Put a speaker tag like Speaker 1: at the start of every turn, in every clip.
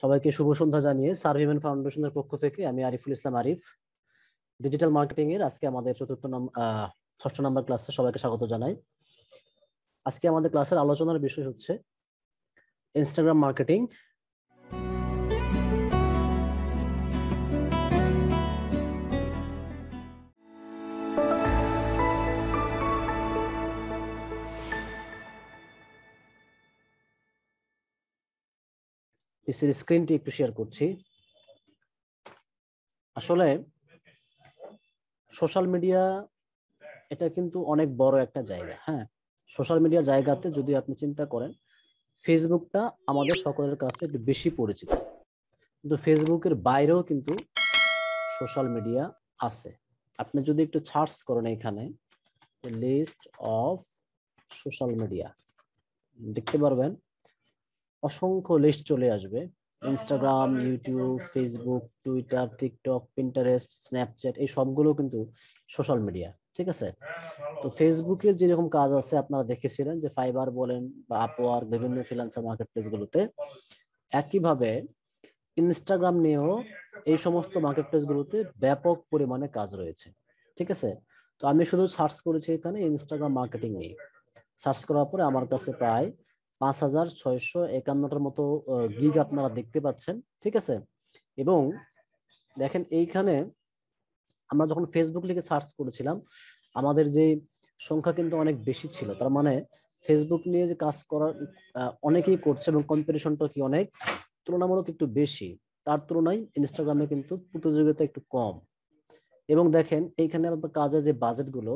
Speaker 1: সবাইকে শুভ সন্ধ্যা জানিয়ে সার্ভিমেন ফাউন্ডেশনের পক্ষ থেকে আমি আরিফুল ইসলাম আরিফ ডিজিটাল মার্কেটিং এর আজকে আমাদের চতুর্থ ষষ্ঠ নম্বর ক্লাসে সবাইকে স্বাগত জানাই আজকে আমাদের ক্লাসের আলোচনার বিষয় হচ্ছে ইনস্টাগ্রাম মার্কেটিং পিসির স্ক্রিনটি একটু শেয়ার করছি আসলে সোশ্যাল মিডিয়া এটা কিন্তু অনেক বড় একটা জায়গা হ্যাঁ সোশ্যাল মিডিয়া জায়গাতে যদি আপনি চিন্তা করেন ফেসবুকটা আমাদের সকলের কাছে একটু বেশি পরিচিত কিন্তু ফেসবুকের বাইরেও কিন্তু সোশ্যাল মিডিয়া আছে আপনি যদি একটু সার্চ করেন এখানে লিস্ট অফ সোশ্যাল মিডিয়া দেখতে পারবেন অসংখ্য লিস্ট চলে আসবে Instagram YouTube Facebook Twitter TikTok Pinterest Snapchat এই সবগুলো কিন্তু সোশ্যাল মিডিয়া ঠিক আছে তো ফেসবুকের যেরকম কাজ আছে আপনারা দেখেছিলেন যে ফাইবার বলেন বা আপওয়ার বিভিন্ন ফ্রিল্যান্সার মার্কেট গুলোতে একইভাবে ইনস্টাগ্রাম নিয়েও এই সমস্ত মার্কেট গুলোতে ব্যাপক পরিমাণে কাজ রয়েছে ঠিক আছে তো আমি শুধু সার্চ করেছি এখানে ইনস্টাগ্রাম মার্কেটিং নিয়ে সার্চ করার পরে আমার কাছে প্রায় পাঁচ হাজার ছয়শো একান্নটার মতো গিগ আচ্ছা, আপনারা দেখতে পাচ্ছেন ঠিক আছে এবং দেখেন এইখানে আমরা যখন ফেসবুক লিখে সার্চ করেছিলাম আমাদের যে সংখ্যা কিন্তু অনেক বেশি ছিল তার মানে ফেসবুক নিয়ে যে কাজ করার অনেকেই করছে এবং কম্পিটিশনটা কি অনেক তুলনামূলক একটু বেশি তার তুলনায় ইনস্টাগ্রামে কিন্তু প্রতিযোগিতা একটু কম এবং দেখেন এইখানে কাজের যে বাজেটগুলো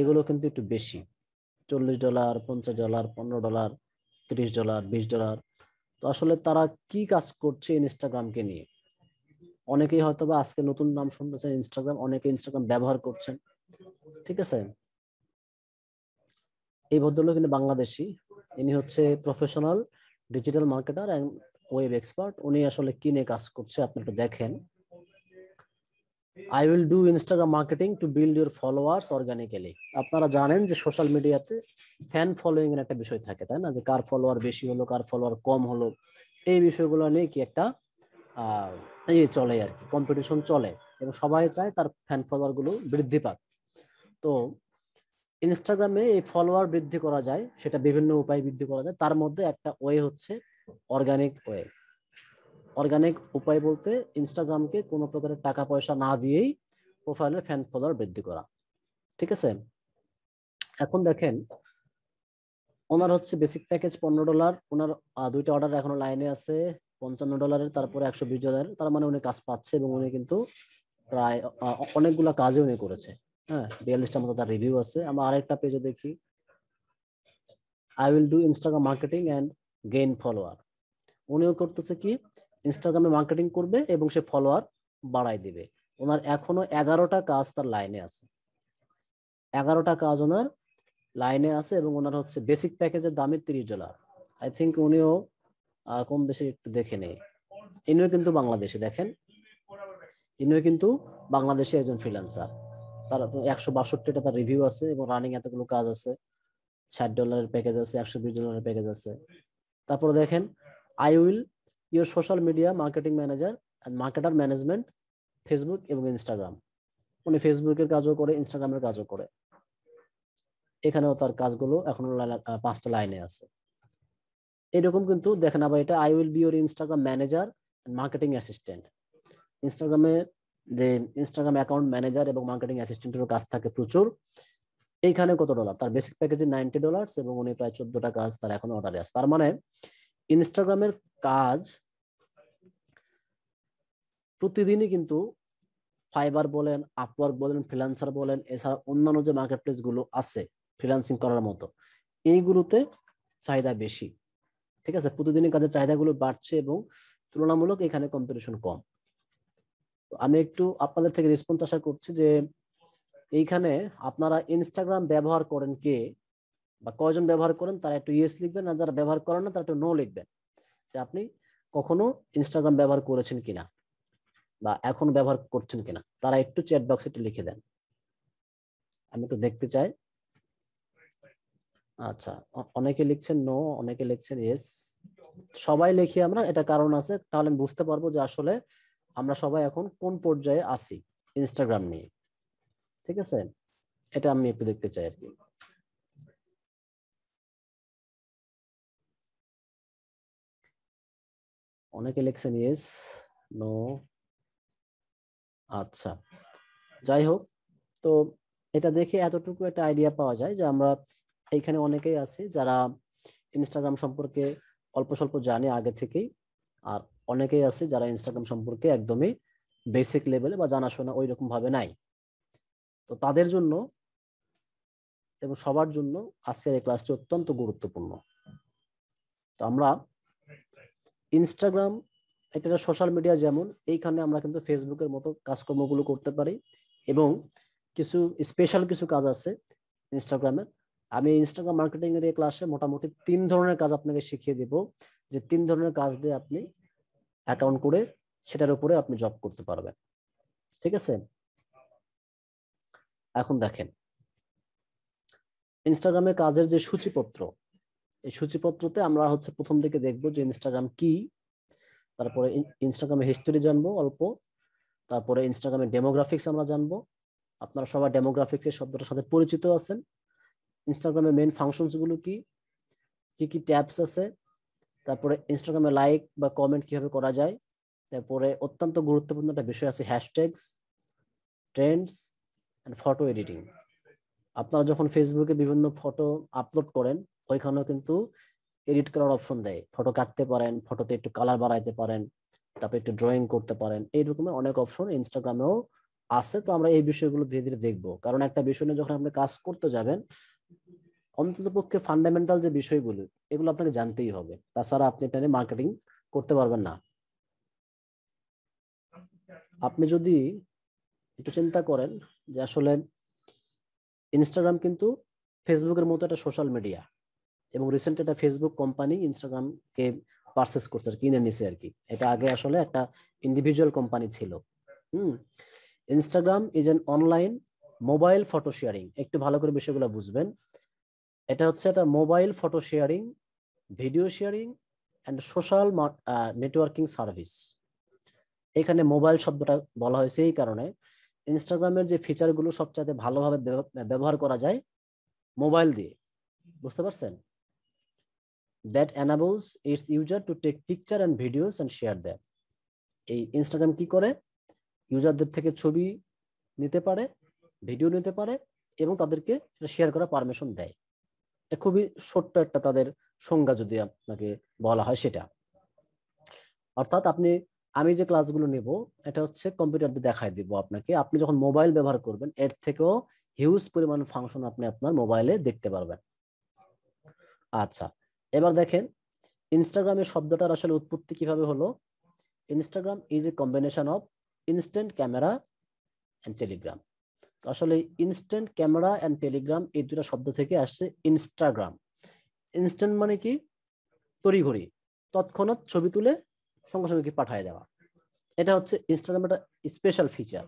Speaker 1: এগুলো কিন্তু একটু বেশি চল্লিশ ডলার পঞ্চাশ ডলার পনেরো ডলার তিরিশ ডলার বিশ ডলার তো আসলে তারা কি কাজ করছে ইনস্টাগ্রামকে নিয়ে অনেকেই হয়তো বা আজকে নতুন নাম শুনতেছেন ইনস্টাগ্রাম অনেকে ইনস্টাগ্রাম ব্যবহার করছেন ঠিক আছে এই ভদ্রলোক কিন্তু বাংলাদেশি ইনি হচ্ছে professional digital marketer and web expert উনি আসলে কি নিয়ে কাজ করছে আপনি একটু দেখেন I will do Instagram marketing to build your followers organically আপনারা জানেন যে সোশ্যাল মিডিয়াতে ফ্যান ফলোয়িং এর একটা বিষয় থাকে তাই না যে কার ফলোয়ার বেশি হলো কার ফলোয়ার কম হলো এই বিষয়গুলো নিয়ে কি একটা ইয়ে চলে আর কি কম্পিটিশন চলে এবং সবাই চায় তার ফ্যান ফলোয়ার গুলো বৃদ্ধি পাক তো ইনস্টাগ্রামে এই ফলোয়ার বৃদ্ধি করা যায় সেটা বিভিন্ন উপায়ে বৃদ্ধি করা যায় তার মধ্যে একটা ওয়ে হচ্ছে অর্গানিক ওয়ে অর্গানিক উপায় বলতে ইনস্টাগ্রামকে কোনো প্রকারের টাকা পয়সা না দিয়েই প্রোফাইলের ফ্যান ফলোয়ার বৃদ্ধি করা ঠিক আছে এখন দেখেন ওনার হচ্ছে বেসিক প্যাকেজ পনেরো ডলার ওনার দুইটা অর্ডার এখনো লাইনে আছে পঞ্চান্ন ডলারের তারপরে একশো বিশ ডলার তার মানে উনি কাজ পাচ্ছে এবং উনি কিন্তু প্রায় অনেকগুলো কাজে উনি করেছে হ্যাঁ বিয়াল্লিশটার মতো তার রিভিউ আছে আমরা আরেকটা পেজে দেখি I will do Instagram marketing and gain follower উনিও করতেছে কি ইনস্টাগ্রামে মার্কেটিং করবে এবং সে ফলোয়ার বাড়ায় দিবে ওনার এখনো এগারোটা কাজ তার লাইনে আছে এগারোটা কাজ ওনার লাইনে আছে এবং ওনার হচ্ছে বেসিক প্যাকেজের দামে তিরিশ ডলার আই থিঙ্ক উনিও কম দেশে একটু দেখে নেই ইনিও কিন্তু বাংলাদেশে দেখেন ইনিও কিন্তু বাংলাদেশে একজন ফ্রিল্যান্সার তার একশো বাষট্টিটা তার রিভিউ আছে এবং রানিং এতগুলো কাজ আছে ষাট ডলারের প্যাকেজ আছে একশো বিশ ডলারের প্যাকেজ আছে তারপরে দেখেন I will your social media marketing manager and marketer management Facebook এবং ইনস্টাগ্রাম উনি ফেসবুকের কাজও করে ইনস্টাগ্রামের কাজও করে এখানেও তার কাজগুলো এখন পাঁচটা লাইনে আছে এরকম কিন্তু দেখেন আবার এটা I will be your Instagram manager marketing assistant ইনস্টাগ্রামে যে ইনস্টাগ্রাম অ্যাকাউন্ট ম্যানেজার এবং মার্কেটিং অ্যাসিস্ট্যান্টেরও কাজ থাকে প্রচুর এইখানে কত ডলার তার বেসিক প্যাকেজে নাইনটি ডলার এবং উনি প্রায় চোদ্দটা কাজ তার এখন অর্ডারে আছে তার মানে ইনস্টাগ্রামের কাজ প্রতিদিনই কিন্তু ফাইবার বলেন আপওয়ার্ক বলেন ফ্রিলান্সার বলেন এছাড়া অন্যান্য যে মার্কেট প্লেসগুলো আছে ফ্রিলান্সিং করার মতো এইগুলোতে চাহিদা বেশি ঠিক আছে প্রতিদিনের কাজের চাহিদাগুলো বাড়ছে এবং তুলনামূলক এখানে কম্পিটিশন কম আমি একটু আপনাদের থেকে রেসপন্স আশা করছি যে এইখানে আপনারা ইনস্টাগ্রাম ব্যবহার করেন কে বা কয়জন ব্যবহার করেন তারা একটু ইয়েস লিখবেন আর যারা ব্যবহার করেন না তারা একটু নো লিখবেন যে আপনি কখনো ইনস্টাগ্রাম ব্যবহার করেছেন কিনা বা এখন ব্যবহার করছেন কিনা তারা একটু চ্যাট বক্সে একটু লিখে দেন আমি একটু দেখতে চাই আচ্ছা অনেকে লিখছেন নো অনেকে লিখছেন ইয়েস সবাই লিখি আমরা এটা কারণ আছে তাহলে আমি বুঝতে পারবো যে আসলে আমরা সবাই এখন কোন পর্যায়ে আসি ইনস্টাগ্রাম নিয়ে
Speaker 2: ঠিক আছে এটা আমি একটু দেখতে চাই আর কি অনেকে লিখছেন ইয়েস নো আচ্ছা যাই
Speaker 1: হোক তো এটা দেখে এতটুকু একটা আইডিয়া পাওয়া যায় যে আমরা এইখানে অনেকেই আছে যারা ইনস্টাগ্রাম সম্পর্কে অল্প স্বল্প জানে আগে থেকেই আর অনেকেই আছে যারা ইনস্টাগ্রাম সম্পর্কে একদমই বেসিক লেভেলে বা জানাশোনা ওই রকম ভাবে নাই তো তাদের জন্য এবং সবার জন্য আজকের এই ক্লাসটি অত্যন্ত গুরুত্বপূর্ণ তো আমরা ইনস্টাগ্রাম এটা সোশ্যাল মিডিয়া যেমন এইখানে আমরা কিন্তু ফেসবুকের মতো কাজকর্মগুলো করতে পারি এবং কিছু স্পেশাল কিছু কাজ আছে ইনস্টাগ্রামে আমি ইনস্টাগ্রাম মার্কেটিং এর ক্লাসে মোটামুটি তিন ধরনের কাজ আপনাকে শিখিয়ে দেব যে তিন ধরনের কাজ দিয়ে আপনি অ্যাকাউন্ট করে সেটার উপরে আপনি জব করতে পারবেন ঠিক আছে এখন দেখেন ইনস্টাগ্রামে কাজের যে সূচিপত্র এই সূচিপত্রতে আমরা হচ্ছে প্রথম দিকে দেখব যে ইনস্টাগ্রাম কি তারপরে ইনস্টাগ্রামে হিস্টোরি জানবো অল্প তারপরে ইনস্টাগ্রামে ডেমোগ্রাফিক্স আমরা জানবো আপনারা সবাই ডেমোগ্রাফিক্সের শব্দটার সাথে পরিচিত আছেন ইনস্টাগ্রামে মেন ফাংশনসগুলো কি কি কি ট্যাবস আছে তারপরে ইনস্টাগ্রামে লাইক বা কমেন্ট কিভাবে করা যায় তারপরে অত্যন্ত গুরুত্বপূর্ণ একটা বিষয় আছে hashtags trends and photo editing আপনারা যখন ফেসবুকে বিভিন্ন ফটো আপলোড করেন ওইখানেও কিন্তু এডিট করার অপশন দেয় ফটো কাটতে পারেন ফটোতে একটু কালার বাড়াইতে পারেন তারপর একটু ড্রয়িং করতে পারেন এই রকমের অনেক অপশন ইনস্টাগ্রামেও আছে তো আমরা এই বিষয়গুলো ধীরে ধীরে দেখবো কারণ একটা বিষয় নিয়ে যখন আপনি কাজ করতে যাবেন অন্তত পক্ষে ফান্ডামেন্টাল যে বিষয়গুলো এগুলো আপনাকে জানতেই হবে তাছাড়া আপনি এটা নিয়ে মার্কেটিং করতে পারবেন না আপনি যদি একটু চিন্তা করেন যে আসলে ইনস্টাগ্রাম কিন্তু ফেসবুকের মতো একটা সোশ্যাল মিডিয়া এবং রিসেন্ট এটা ফেসবুক কোম্পানি ইনস্টাগ্রামকে পারচেস করছে আর কিনে নিছে আর কি এটা আগে আসলে একটা ইন্ডিভিজুয়াল কোম্পানি ছিল hmm Instagram is an online mobile photo sharing একটু ভালো করে বিষয়গুলো বুঝবেন এটা হচ্ছে একটা mobile photo sharing video sharing and social networking service এখানে মোবাইল শব্দটা বলা হয়েছে এই কারণে ইনস্টাগ্রামের যে ফিচারগুলো সবচেয়ে ভালোভাবে ব্যবহার করা যায় মোবাইল দিয়ে বুঝতে পারছেন that enables its user to take picture and videos and share them এই ইনস্টাগ্রাম কি করে ইউজারদের থেকে ছবি নিতে পারে ভিডিও নিতে পারে এবং তাদেরকে সেটা শেয়ার করার পারমিশন দেয় এটা খুবই ছোট্ট একটা তাদের সংজ্ঞা যদি আপনাকে বলা হয় সেটা অর্থাৎ আপনি আমি যে ক্লাসগুলো নেব এটা হচ্ছে কম্পিউটার দেখাই দিব আপনাকে আপনি যখন মোবাইল ব্যবহার করবেন এর থেকেও হিউজ পরিমাণ ফাংশন আপনি আপনার মোবাইলে দেখতে পারবেন আচ্ছা এবার দেখেন ইনস্টাগ্রামের শব্দটার আসলে উৎপত্তি কিভাবে হলো Instagram is a combination of instant camera and telegram তো আসলে ইনস্ট্যান্ট ক্যামেরা অ্যান্ড টেলিগ্রাম এই দুটো শব্দ থেকে আসছে ইনস্টাগ্রাম ইনস্ট্যান্ট মানে কি তড়িঘড়ি তৎক্ষণাৎ ছবি তুলে সঙ্গে সঙ্গে পাঠিয়ে দেওয়া এটা হচ্ছে ইনস্টাগ্রাম একটা স্পেশাল ফিচার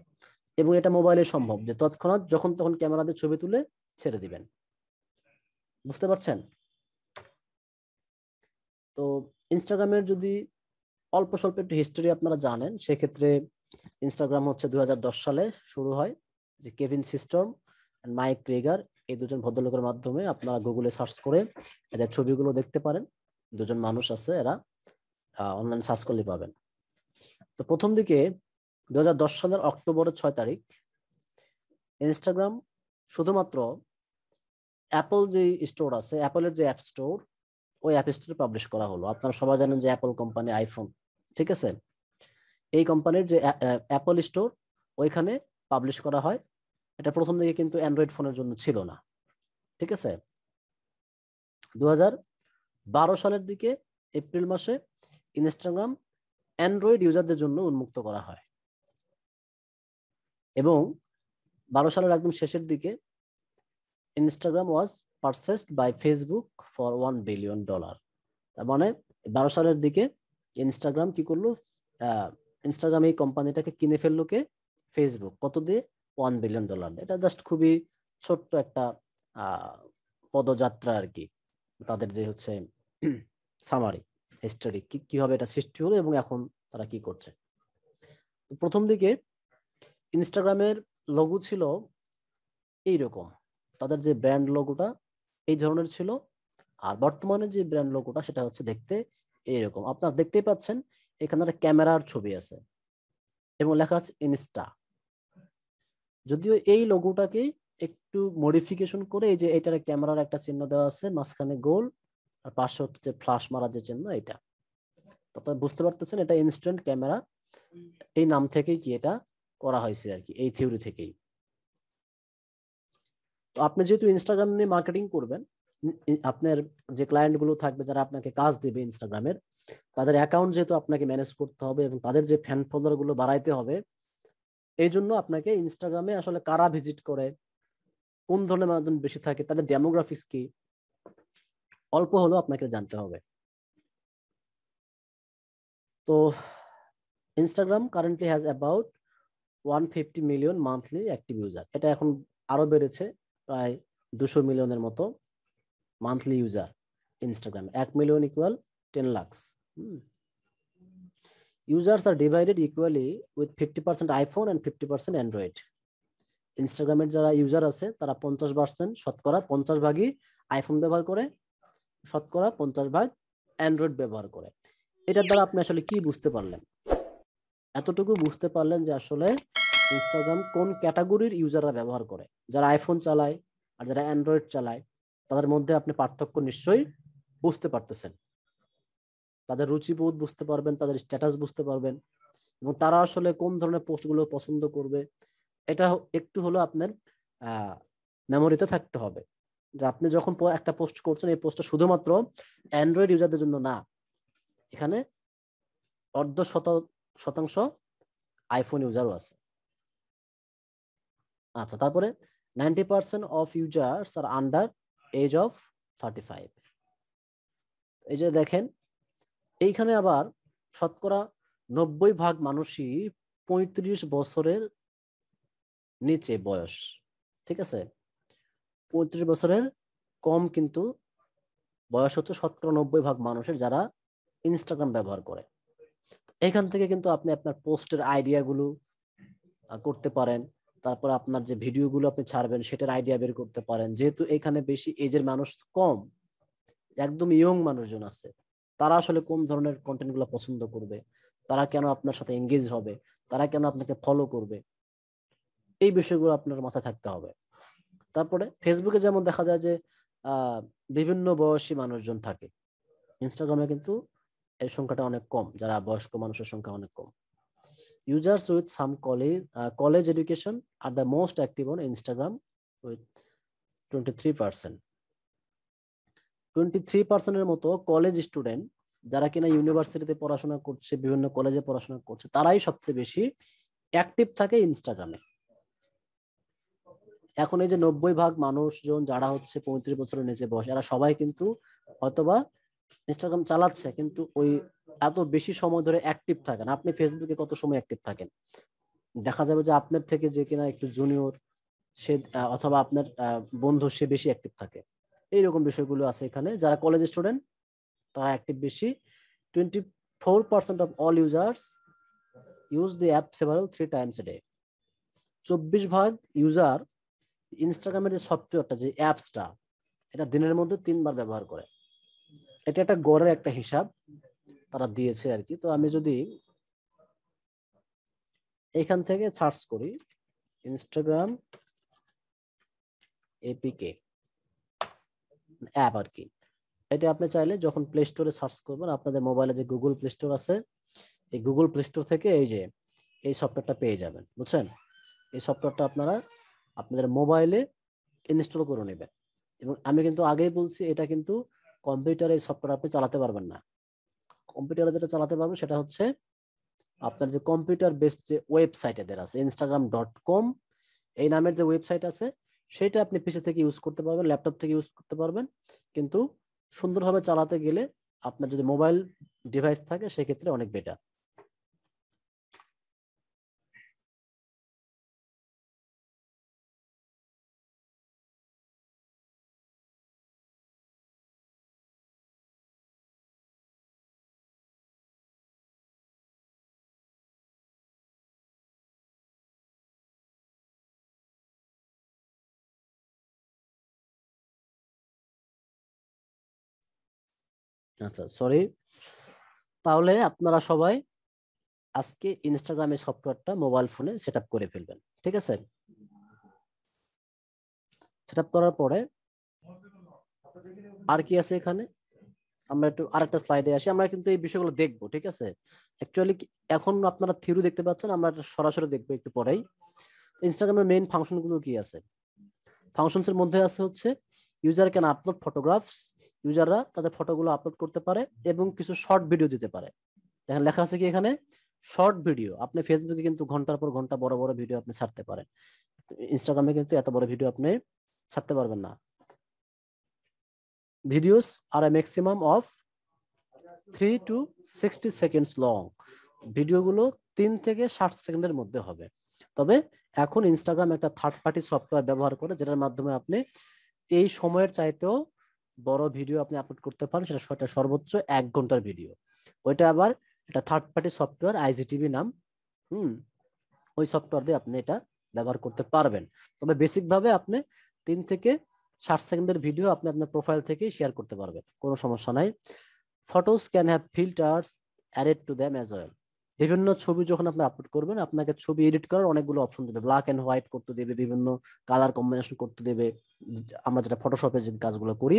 Speaker 1: এবং এটা মোবাইলে সম্ভব যে তৎক্ষণাৎ যখন তখন ক্যামেরাতে ছবি তুলে ছেড়ে দিবেন বুঝতে পারছেন তো ইনস্টাগ্রামের যদি অল্প স্বল্প একটু হিস্টোরি আপনারা জানেন সেক্ষেত্রে ইনস্টাগ্রাম হচ্ছে দু সালে শুরু হয় যে কেভিন সিস্টম মাইক ক্রেগার এই দুজন ভদ্রলোকের মাধ্যমে আপনারা গুগলে সার্চ করে এদের ছবিগুলো দেখতে পারেন দুজন মানুষ আছে এরা অনলাইন সার্চ করলে পাবেন তো প্রথম দিকে দু সালের অক্টোবরের ছয় তারিখ ইনস্টাগ্রাম শুধুমাত্র অ্যাপল যে স্টোর আছে অ্যাপলের যে অ্যাপ স্টোর ওই অ্যাপ স্টোরে পাবলিশ করা হলো আপনারা সবাই জানেন যে অ্যাপল কোম্পানি আইফোন ঠিক আছে এই কোম্পানির যে অ্যাপল স্টোর ওইখানে পাবলিশ করা হয় এটা প্রথম দিকে কিন্তু অ্যান্ড্রয়েড ফোনের জন্য ছিল না ঠিক আছে দু বারো সালের দিকে এপ্রিল মাসে ইনস্টাগ্রাম অ্যান্ড্রয়েড ইউজারদের জন্য উন্মুক্ত করা হয় এবং বারো সালের একদম শেষের দিকে Instagram was purchased by Facebook for one billion dollar তার মানে বারো সালের দিকে ইনস্টাগ্রাম কি করলো ইনস্টাগ্রাম এই কোম্পানিটাকে কিনে ফেললো কে ফেসবুক কত দিয়ে ওয়ান বিলিয়ন ডলার এটা জাস্ট খুবই ছোট্ট একটা পদযাত্রা আর কি তাদের যে হচ্ছে সামারি হিস্টোরি কিভাবে এটা সৃষ্টি হলো এবং এখন তারা কি করছে প্রথম দিকে ইনস্টাগ্রামের লঘু ছিল এইরকম তাদের যে ব্র্যান্ড লঘুটা এই ধরনের ছিল আর বর্তমানে যে ব্র্যান্ড লোগোটা সেটা হচ্ছে দেখতে এইরকম আপনারা দেখতেই পাচ্ছেন এখানে একটা ক্যামেরার ছবি আছে এবং লেখা আছে ইনস্টা যদিও এই লোগোটাকে একটু মডিফিকেশন করে এই যে এটার ক্যামেরার একটা চিহ্ন দেওয়া আছে মাঝখানে গোল আর পাশে হচ্ছে ফ্লাশ মারা যে চিহ্ন এটা তবে বুঝতে পারতেছেন এটা ইনস্ট্যান্ট ক্যামেরা এই নাম থেকেই কি এটা করা হয়েছে আর কি এই থিওরি থেকেই তো আপনি যেহেতু ইনস্টাগ্রাম নিয়ে মার্কেটিং করবেন আপনার যে ক্লায়েন্টগুলো থাকবে যারা আপনাকে কাজ দেবে ইনস্টাগ্রামের তাদের অ্যাকাউন্ট যেহেতু আপনাকে ম্যানেজ করতে হবে এবং তাদের যে ফ্যান গুলো বাড়াইতে হবে এই জন্য আপনাকে ইনস্টাগ্রামে আসলে কারা ভিজিট করে কোন ধরনের মানুষজন বেশি থাকে তাদের ডেমোগ্রাফিক্স কি অল্প হলেও আপনাকে জানতে হবে তো Instagram currently has about one fifty million monthly active user এটা এখন আরও বেড়েছে প্রায় দুশো মিলিয়নের মতো মান্থলি ইউজার ইনস্টাগ্রাম এক million equal ten lakhs users আর divided equally with fifty percent iPhone and fifty percent Android ইনস্টাগ্রামের যারা ইউজার আছে তারা পঞ্চাশ পার্সেন্ট শতকরা পঞ্চাশ ভাগই আইফোন ব্যবহার করে শতকরা পঞ্চাশ ভাগ অ্যান্ড্রয়েড ব্যবহার করে এটার দ্বারা আপনি আসলে কি বুঝতে পারলেন এতটুকু বুঝতে পারলেন যে আসলে ইনস্টাগ্রাম কোন ক্যাটাগরির ইউজাররা ব্যবহার করে যারা আইফোন চালায় আর যারা অ্যান্ড্রয়েড চালায় তাদের মধ্যে আপনি পার্থক্য নিশ্চয়ই বুঝতে পারতেছেন তাদের রুচিবোধ বুঝতে পারবেন তাদের স্ট্যাটাস বুঝতে পারবেন এবং তারা আসলে কোন ধরনের পোস্টগুলো পছন্দ করবে এটা একটু হলো আপনার মেমোরিতে থাকতে হবে যে আপনি যখন একটা পোস্ট করছেন এই পোস্টটা শুধুমাত্র অ্যান্ড্রয়েড ইউজারদের জন্য না এখানে অর্ধ শত শতাংশ আইফোন ইউজারও আছে আচ্ছা তারপরে ninety percent of users are under age of thirty five এই যে দেখেন এইখানে আবার শতকরা নব্বই ভাগ মানুষই পঁয়ত্রিশ বছরের নিচে বয়স ঠিক আছে পঁয়ত্রিশ বছরের কম কিন্তু বয়স হচ্ছে শতকরা নব্বই ভাগ মানুষের যারা ইনস্টাগ্রাম ব্যবহার করে এখান থেকে কিন্তু আপনি আপনার পোস্টের আইডিয়াগুলো করতে পারেন তারপর আপনার যে ভিডিওগুলো আপনি ছাড়বেন সেটার আইডিয়া বের করতে পারেন যেহেতু এখানে বেশি এজের মানুষ কম একদম ইয়ং মানুষজন আছে তারা আসলে কোন ধরনের কন্টেন্টগুলো পছন্দ করবে তারা কেন আপনার সাথে এঙ্গেজ হবে তারা কেন আপনাকে ফলো করবে এই বিষয়গুলো আপনার মাথায় থাকতে হবে তারপরে ফেসবুকে যেমন দেখা যায় যে বিভিন্ন বয়সী মানুষজন থাকে ইনস্টাগ্রামে কিন্তু এর সংখ্যাটা অনেক কম যারা বয়স্ক মানুষের সংখ্যা অনেক কম users with some college, uh, college education are the most active on Instagram with 23%. 23% এর মতো কলেজ স্টুডেন্ট যারা কিনা ইউনিভার্সিটিতে পড়াশোনা করছে বিভিন্ন কলেজে পড়াশোনা করছে তারাই সবচেয়ে বেশি অ্যাক্টিভ থাকে ইনস্টাগ্রামে এখন এই যে নব্বই ভাগ মানুষজন যারা হচ্ছে পঁয়ত্রিশ বছরের নিচে বয়স এরা সবাই কিন্তু হয়তোবা ইনস্টাগ্রাম চালাচ্ছে কিন্তু ওই এত বেশি সময় ধরে অ্যাক্টিভ থাকেন আপনি ফেসবুকে কত সময় অ্যাক্টিভ থাকেন দেখা যাবে যে আপনার থেকে যে কিনা একটু জুনিয়র সে অথবা আপনার বন্ধু সে বেশি অ্যাক্টিভ থাকে এইরকম বিষয়গুলো আছে এখানে যারা কলেজ স্টুডেন্ট তারা অ্যাক্টিভ বেশি twenty four percent of all users use the app several three times a day চব্বিশ ভাগ ইউজার ইনস্টাগ্রামের যে সফটওয়্যারটা যে অ্যাপসটা এটা দিনের মধ্যে তিনবার ব্যবহার করে এটা একটা গড়ের একটা হিসাব তারা দিয়েছে আর কি তো আমি যদি এখান থেকে সার্চ করি ইনস্টাগ্রাম এপিকে অ্যাপ আর কি এটা আপনি চাইলে যখন প্লে স্টোরে সার্চ করবেন আপনাদের মোবাইলে যে গুগল প্লে স্টোর আছে এই গুগল প্লে স্টোর থেকে এই যে এই সফটওয়্যারটা পেয়ে যাবেন বুঝছেন এই সফটওয়্যারটা আপনারা আপনাদের মোবাইলে ইনস্টল করে নেবেন এবং আমি কিন্তু আগেই বলছি এটা কিন্তু কম্পিউটারে এই সফটওয়্যার আপনি চালাতে পারবেন না কম্পিউটারে যেটা চালাতে পারবেন সেটা হচ্ছে হ্যাঁ। আপনার যে কম্পিউটার বেসড যে ওয়েবসাইট এদের আছে ইনস্টাগ্রাম ডট কম এই নামের যে ওয়েবসাইট আছে সেটা আপনি পিসি থেকে ইউজ করতে পারবেন ল্যাপটপ থেকে ইউজ করতে পারবেন কিন্তু
Speaker 2: সুন্দরভাবে চালাতে গেলে আপনার যদি মোবাইল ডিভাইস থাকে সেক্ষেত্রে অনেক বেটার আচ্ছা সরি তাহলে আপনারা সবাই
Speaker 1: আজকে ইনস্টাগ্রামের সফটওয়্যারটা মোবাইল ফোনে সেট করে ফেলবেন ঠিক আছে সেট করার পরে আর কি আছে এখানে আমরা একটু আরেকটা স্লাইডে আসি আমরা কিন্তু এই বিষয়গুলো দেখব ঠিক আছে অ্যাকচুয়ালি এখন আপনারা থিরু দেখতে পাচ্ছেন আমরা সরাসরি দেখবো একটু পরেই ইনস্টাগ্রামের মেইন ফাংশনগুলো কি আছে ফাংশনসের মধ্যে আছে হচ্ছে ইউজার ক্যান আপলোড ফটোগ্রাফস ইউজাররা তাদের ফটোগুলো আপলোড করতে পারে এবং কিছু শর্ট ভিডিও দিতে পারে দেখেন লেখা আছে কি এখানে শর্ট ভিডিও আপনি ফেসবুকে কিন্তু ঘন্টার পর ঘন্টা বড় বড় ভিডিও আপনি ছাড়তে পারেন ইনস্টাগ্রামে কিন্তু এত বড় ভিডিও আপনি ছাড়তে পারবেন না videos are a maximum of three to sixty seconds long ভিডিওগুলো তিন থেকে ষাট সেকেন্ডের মধ্যে হবে তবে এখন ইনস্টাগ্রাম একটা থার্ড পার্টি সফটওয়্যার ব্যবহার করে যেটার মাধ্যমে আপনি এই সময়ের চাইতেও বড় ভিডিও আপনি আপলোড করতে পারেন সেটা সেটা সর্বোচ্চ এক ঘন্টার ভিডিও ওইটা আবার এটা থার্ড পার্টি সফটওয়্যার আইজিটিভি নাম হুম ওই সফটওয়্যার দিয়ে আপনি এটা ব্যবহার করতে পারবেন তবে বেসিকভাবে আপনি তিন থেকে ষাট সেকেন্ডের ভিডিও আপনি আপনার প্রোফাইল থেকে শেয়ার করতে পারবেন কোনো সমস্যা নাই photos can have filters added to them as well বিভিন্ন ছবি যখন আপনি আপলোড করবেন আপনাকে ছবি এডিট করার অনেকগুলো অপশন দেবে ব্ল্যাক এন্ড হোয়াইট করতে দেবে বিভিন্ন কালার কম্বিনেশন করতে দেবে আমরা যেটা ফটোশপে যে কাজগুলো করি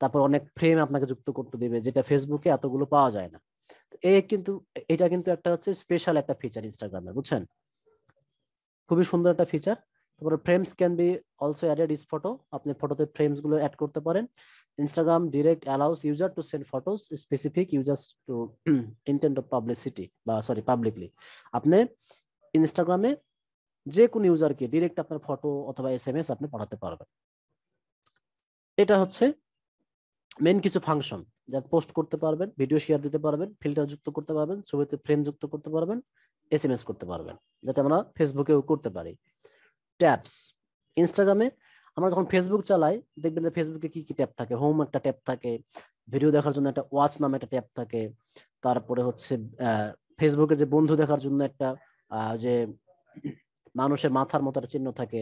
Speaker 1: তারপর অনেক ফ্রেম আপনাকে যুক্ত করতে দেবে যেটা ফেসবুকে এতগুলো পাওয়া যায় না এই কিন্তু এটা কিন্তু একটা হচ্ছে স্পেশাল একটা ফিচার ইনস্টাগ্রামে বুঝছেন খুবই সুন্দর একটা ফিচার তারপরে frames can be also added is photo আপনি ফটোতে ফ্রেমস গুলো অ্যাড করতে পারেন Instagram direct allows user to send photos specific users to intent of publicity বা সরি পাবলিকলি আপনি ইনস্টাগ্রামে যে কোনো ইউজারকে ডিরেক্ট আপনার ফটো অথবা এস এম এস আপনি পাঠাতে পারবেন এটা হচ্ছে মেন কিছু ফাংশন যা পোস্ট করতে পারবেন ভিডিও শেয়ার দিতে পারবেন ফিল্টার যুক্ত করতে পারবেন ছবিতে ফ্রেম যুক্ত করতে পারবেন এস এম এস করতে পারবেন যাতে আমরা ফেসবুকেও করতে পারি ট্যাবস ইনস্টাগ্রামে আমরা যখন ফেসবুক চালাই দেখবেন যে ফেসবুকে কি কি ট্যাব থাকে হোম একটা ট্যাব থাকে ভিডিও দেখার জন্য একটা ওয়াচ নামে একটা ট্যাব থাকে তারপরে হচ্ছে ফেসবুকে যে বন্ধু দেখার জন্য একটা যে মানুষের মাথার মতো একটা চিহ্ন থাকে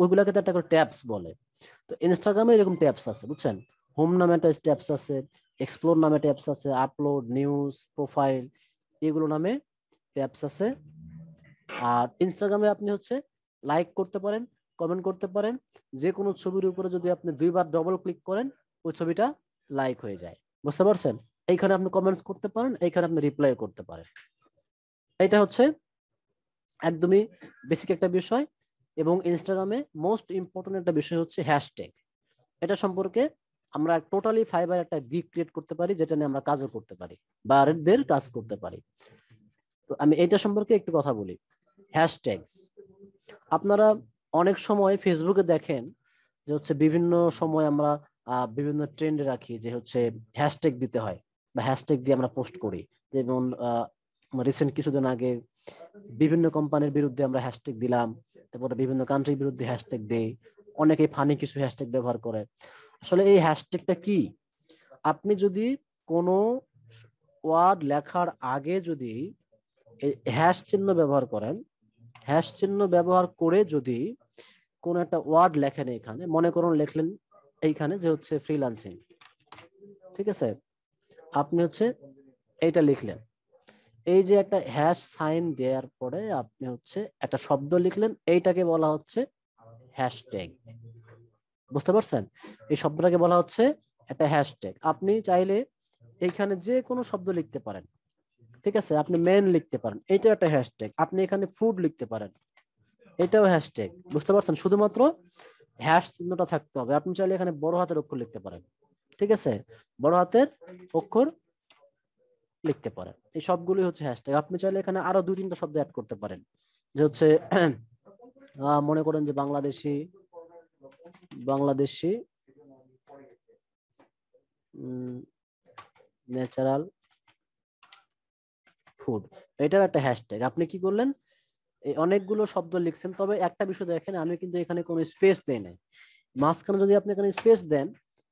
Speaker 1: ওইগুলাকে তো একটা করে ট্যাবস বলে তো ইনস্টাগ্রামে এরকম ট্যাবস আছে বুঝছেন হোম নামে একটা ট্যাবস আছে এক্সপ্লোর নামে ট্যাবস আছে আপলোড নিউজ প্রোফাইল এগুলো নামে ট্যাবস আছে আর ইনস্টাগ্রামে আপনি হচ্ছে লাইক করতে পারেন কমেন্ট করতে পারেন যে কোনো ছবির উপরে যদি আপনি দুইবার ডবল ক্লিক করেন ওই ছবিটা লাইক হয়ে যায় বুঝতে পারছেন এইখানে আপনি কমেন্টস করতে পারেন এইখানে আপনি রিপ্লাই করতে পারেন এটা হচ্ছে একদমই বেসিক একটা বিষয় এবং ইনস্টাগ্রামে মোস্ট ইম্পর্টেন্ট একটা বিষয় হচ্ছে হ্যাশট্যাগ এটা সম্পর্কে আমরা টোটালি ফাইবার একটা গিগ ক্রিয়েট করতে পারি যেটা নিয়ে আমরা কাজও করতে পারি বা আরেকদের কাজ করতে পারি তো আমি এটা সম্পর্কে একটু কথা বলি হ্যাশট্যাগস আপনারা অনেক সময় ফেসবুকে দেখেন যে হচ্ছে বিভিন্ন সময় আমরা বিভিন্ন ট্রেন্ডে রাখি যে হচ্ছে হ্যাশট্যাগ দিতে হয় বা হ্যাশট্যাগ দিয়ে আমরা পোস্ট করি যেমন রিসেন্ট কিছুদিন আগে বিভিন্ন কোম্পানির বিরুদ্ধে আমরা হ্যাশট্যাগ দিলাম তারপরে বিভিন্ন কান্ট্রির বিরুদ্ধে হ্যাশট্যাগ দেই অনেকে ফানি কিছু হ্যাশট্যাগ ব্যবহার করে আসলে এই হ্যাশট্যাগটা কি আপনি যদি কোনো ওয়ার্ড লেখার আগে যদি হ্যাশ চিহ্ন ব্যবহার করেন হ্যাশ চিহ্ন ব্যবহার করে যদি কোন একটা ওয়ার্ড লেখেন এখানে মনে করুন লেখলেন এইখানে যে হচ্ছে ফ্রিলান্সিং ঠিক আছে আপনি হচ্ছে এইটা লিখলেন এই যে একটা হ্যাশ সাইন দেওয়ার পরে আপনি হচ্ছে একটা শব্দ লিখলেন এইটাকে বলা হচ্ছে হ্যাশট্যাগ বুঝতে পারছেন এই শব্দটাকে বলা হচ্ছে একটা হ্যাশট্যাগ আপনি চাইলে এইখানে যে কোনো শব্দ লিখতে পারেন ঠিক আছে আপনি ম্যান লিখতে পারেন এটাও একটা হ্যাশট্যাগ আপনি এখানে ফুড লিখতে পারেন এটাও হ্যাশট্যাগ বুঝতে পারছেন শুধুমাত্র হ্যাশ চিহ্নটা থাকতে হবে আপনি চাইলে এখানে বড় হাতের অক্ষর লিখতে পারেন ঠিক আছে বড় হাতের অক্ষর লিখতে পারেন এই সবগুলোই হচ্ছে হ্যাশট্যাগ আপনি চাইলে এখানে আরো দুই তিনটা শব্দ অ্যাড করতে পারেন যে হচ্ছে মনে করেন যে বাংলাদেশি বাংলাদেশি ন্যাচারাল ফুড এটাও একটা হ্যাশট্যাগ আপনি কি করলেন অনেকগুলো শব্দ লিখছেন তবে একটা বিষয় দেখেন আমি কিন্তু এখানে কোনো স্পেস দেই নাই মাঝখানে যদি আপনি এখানে স্পেস দেন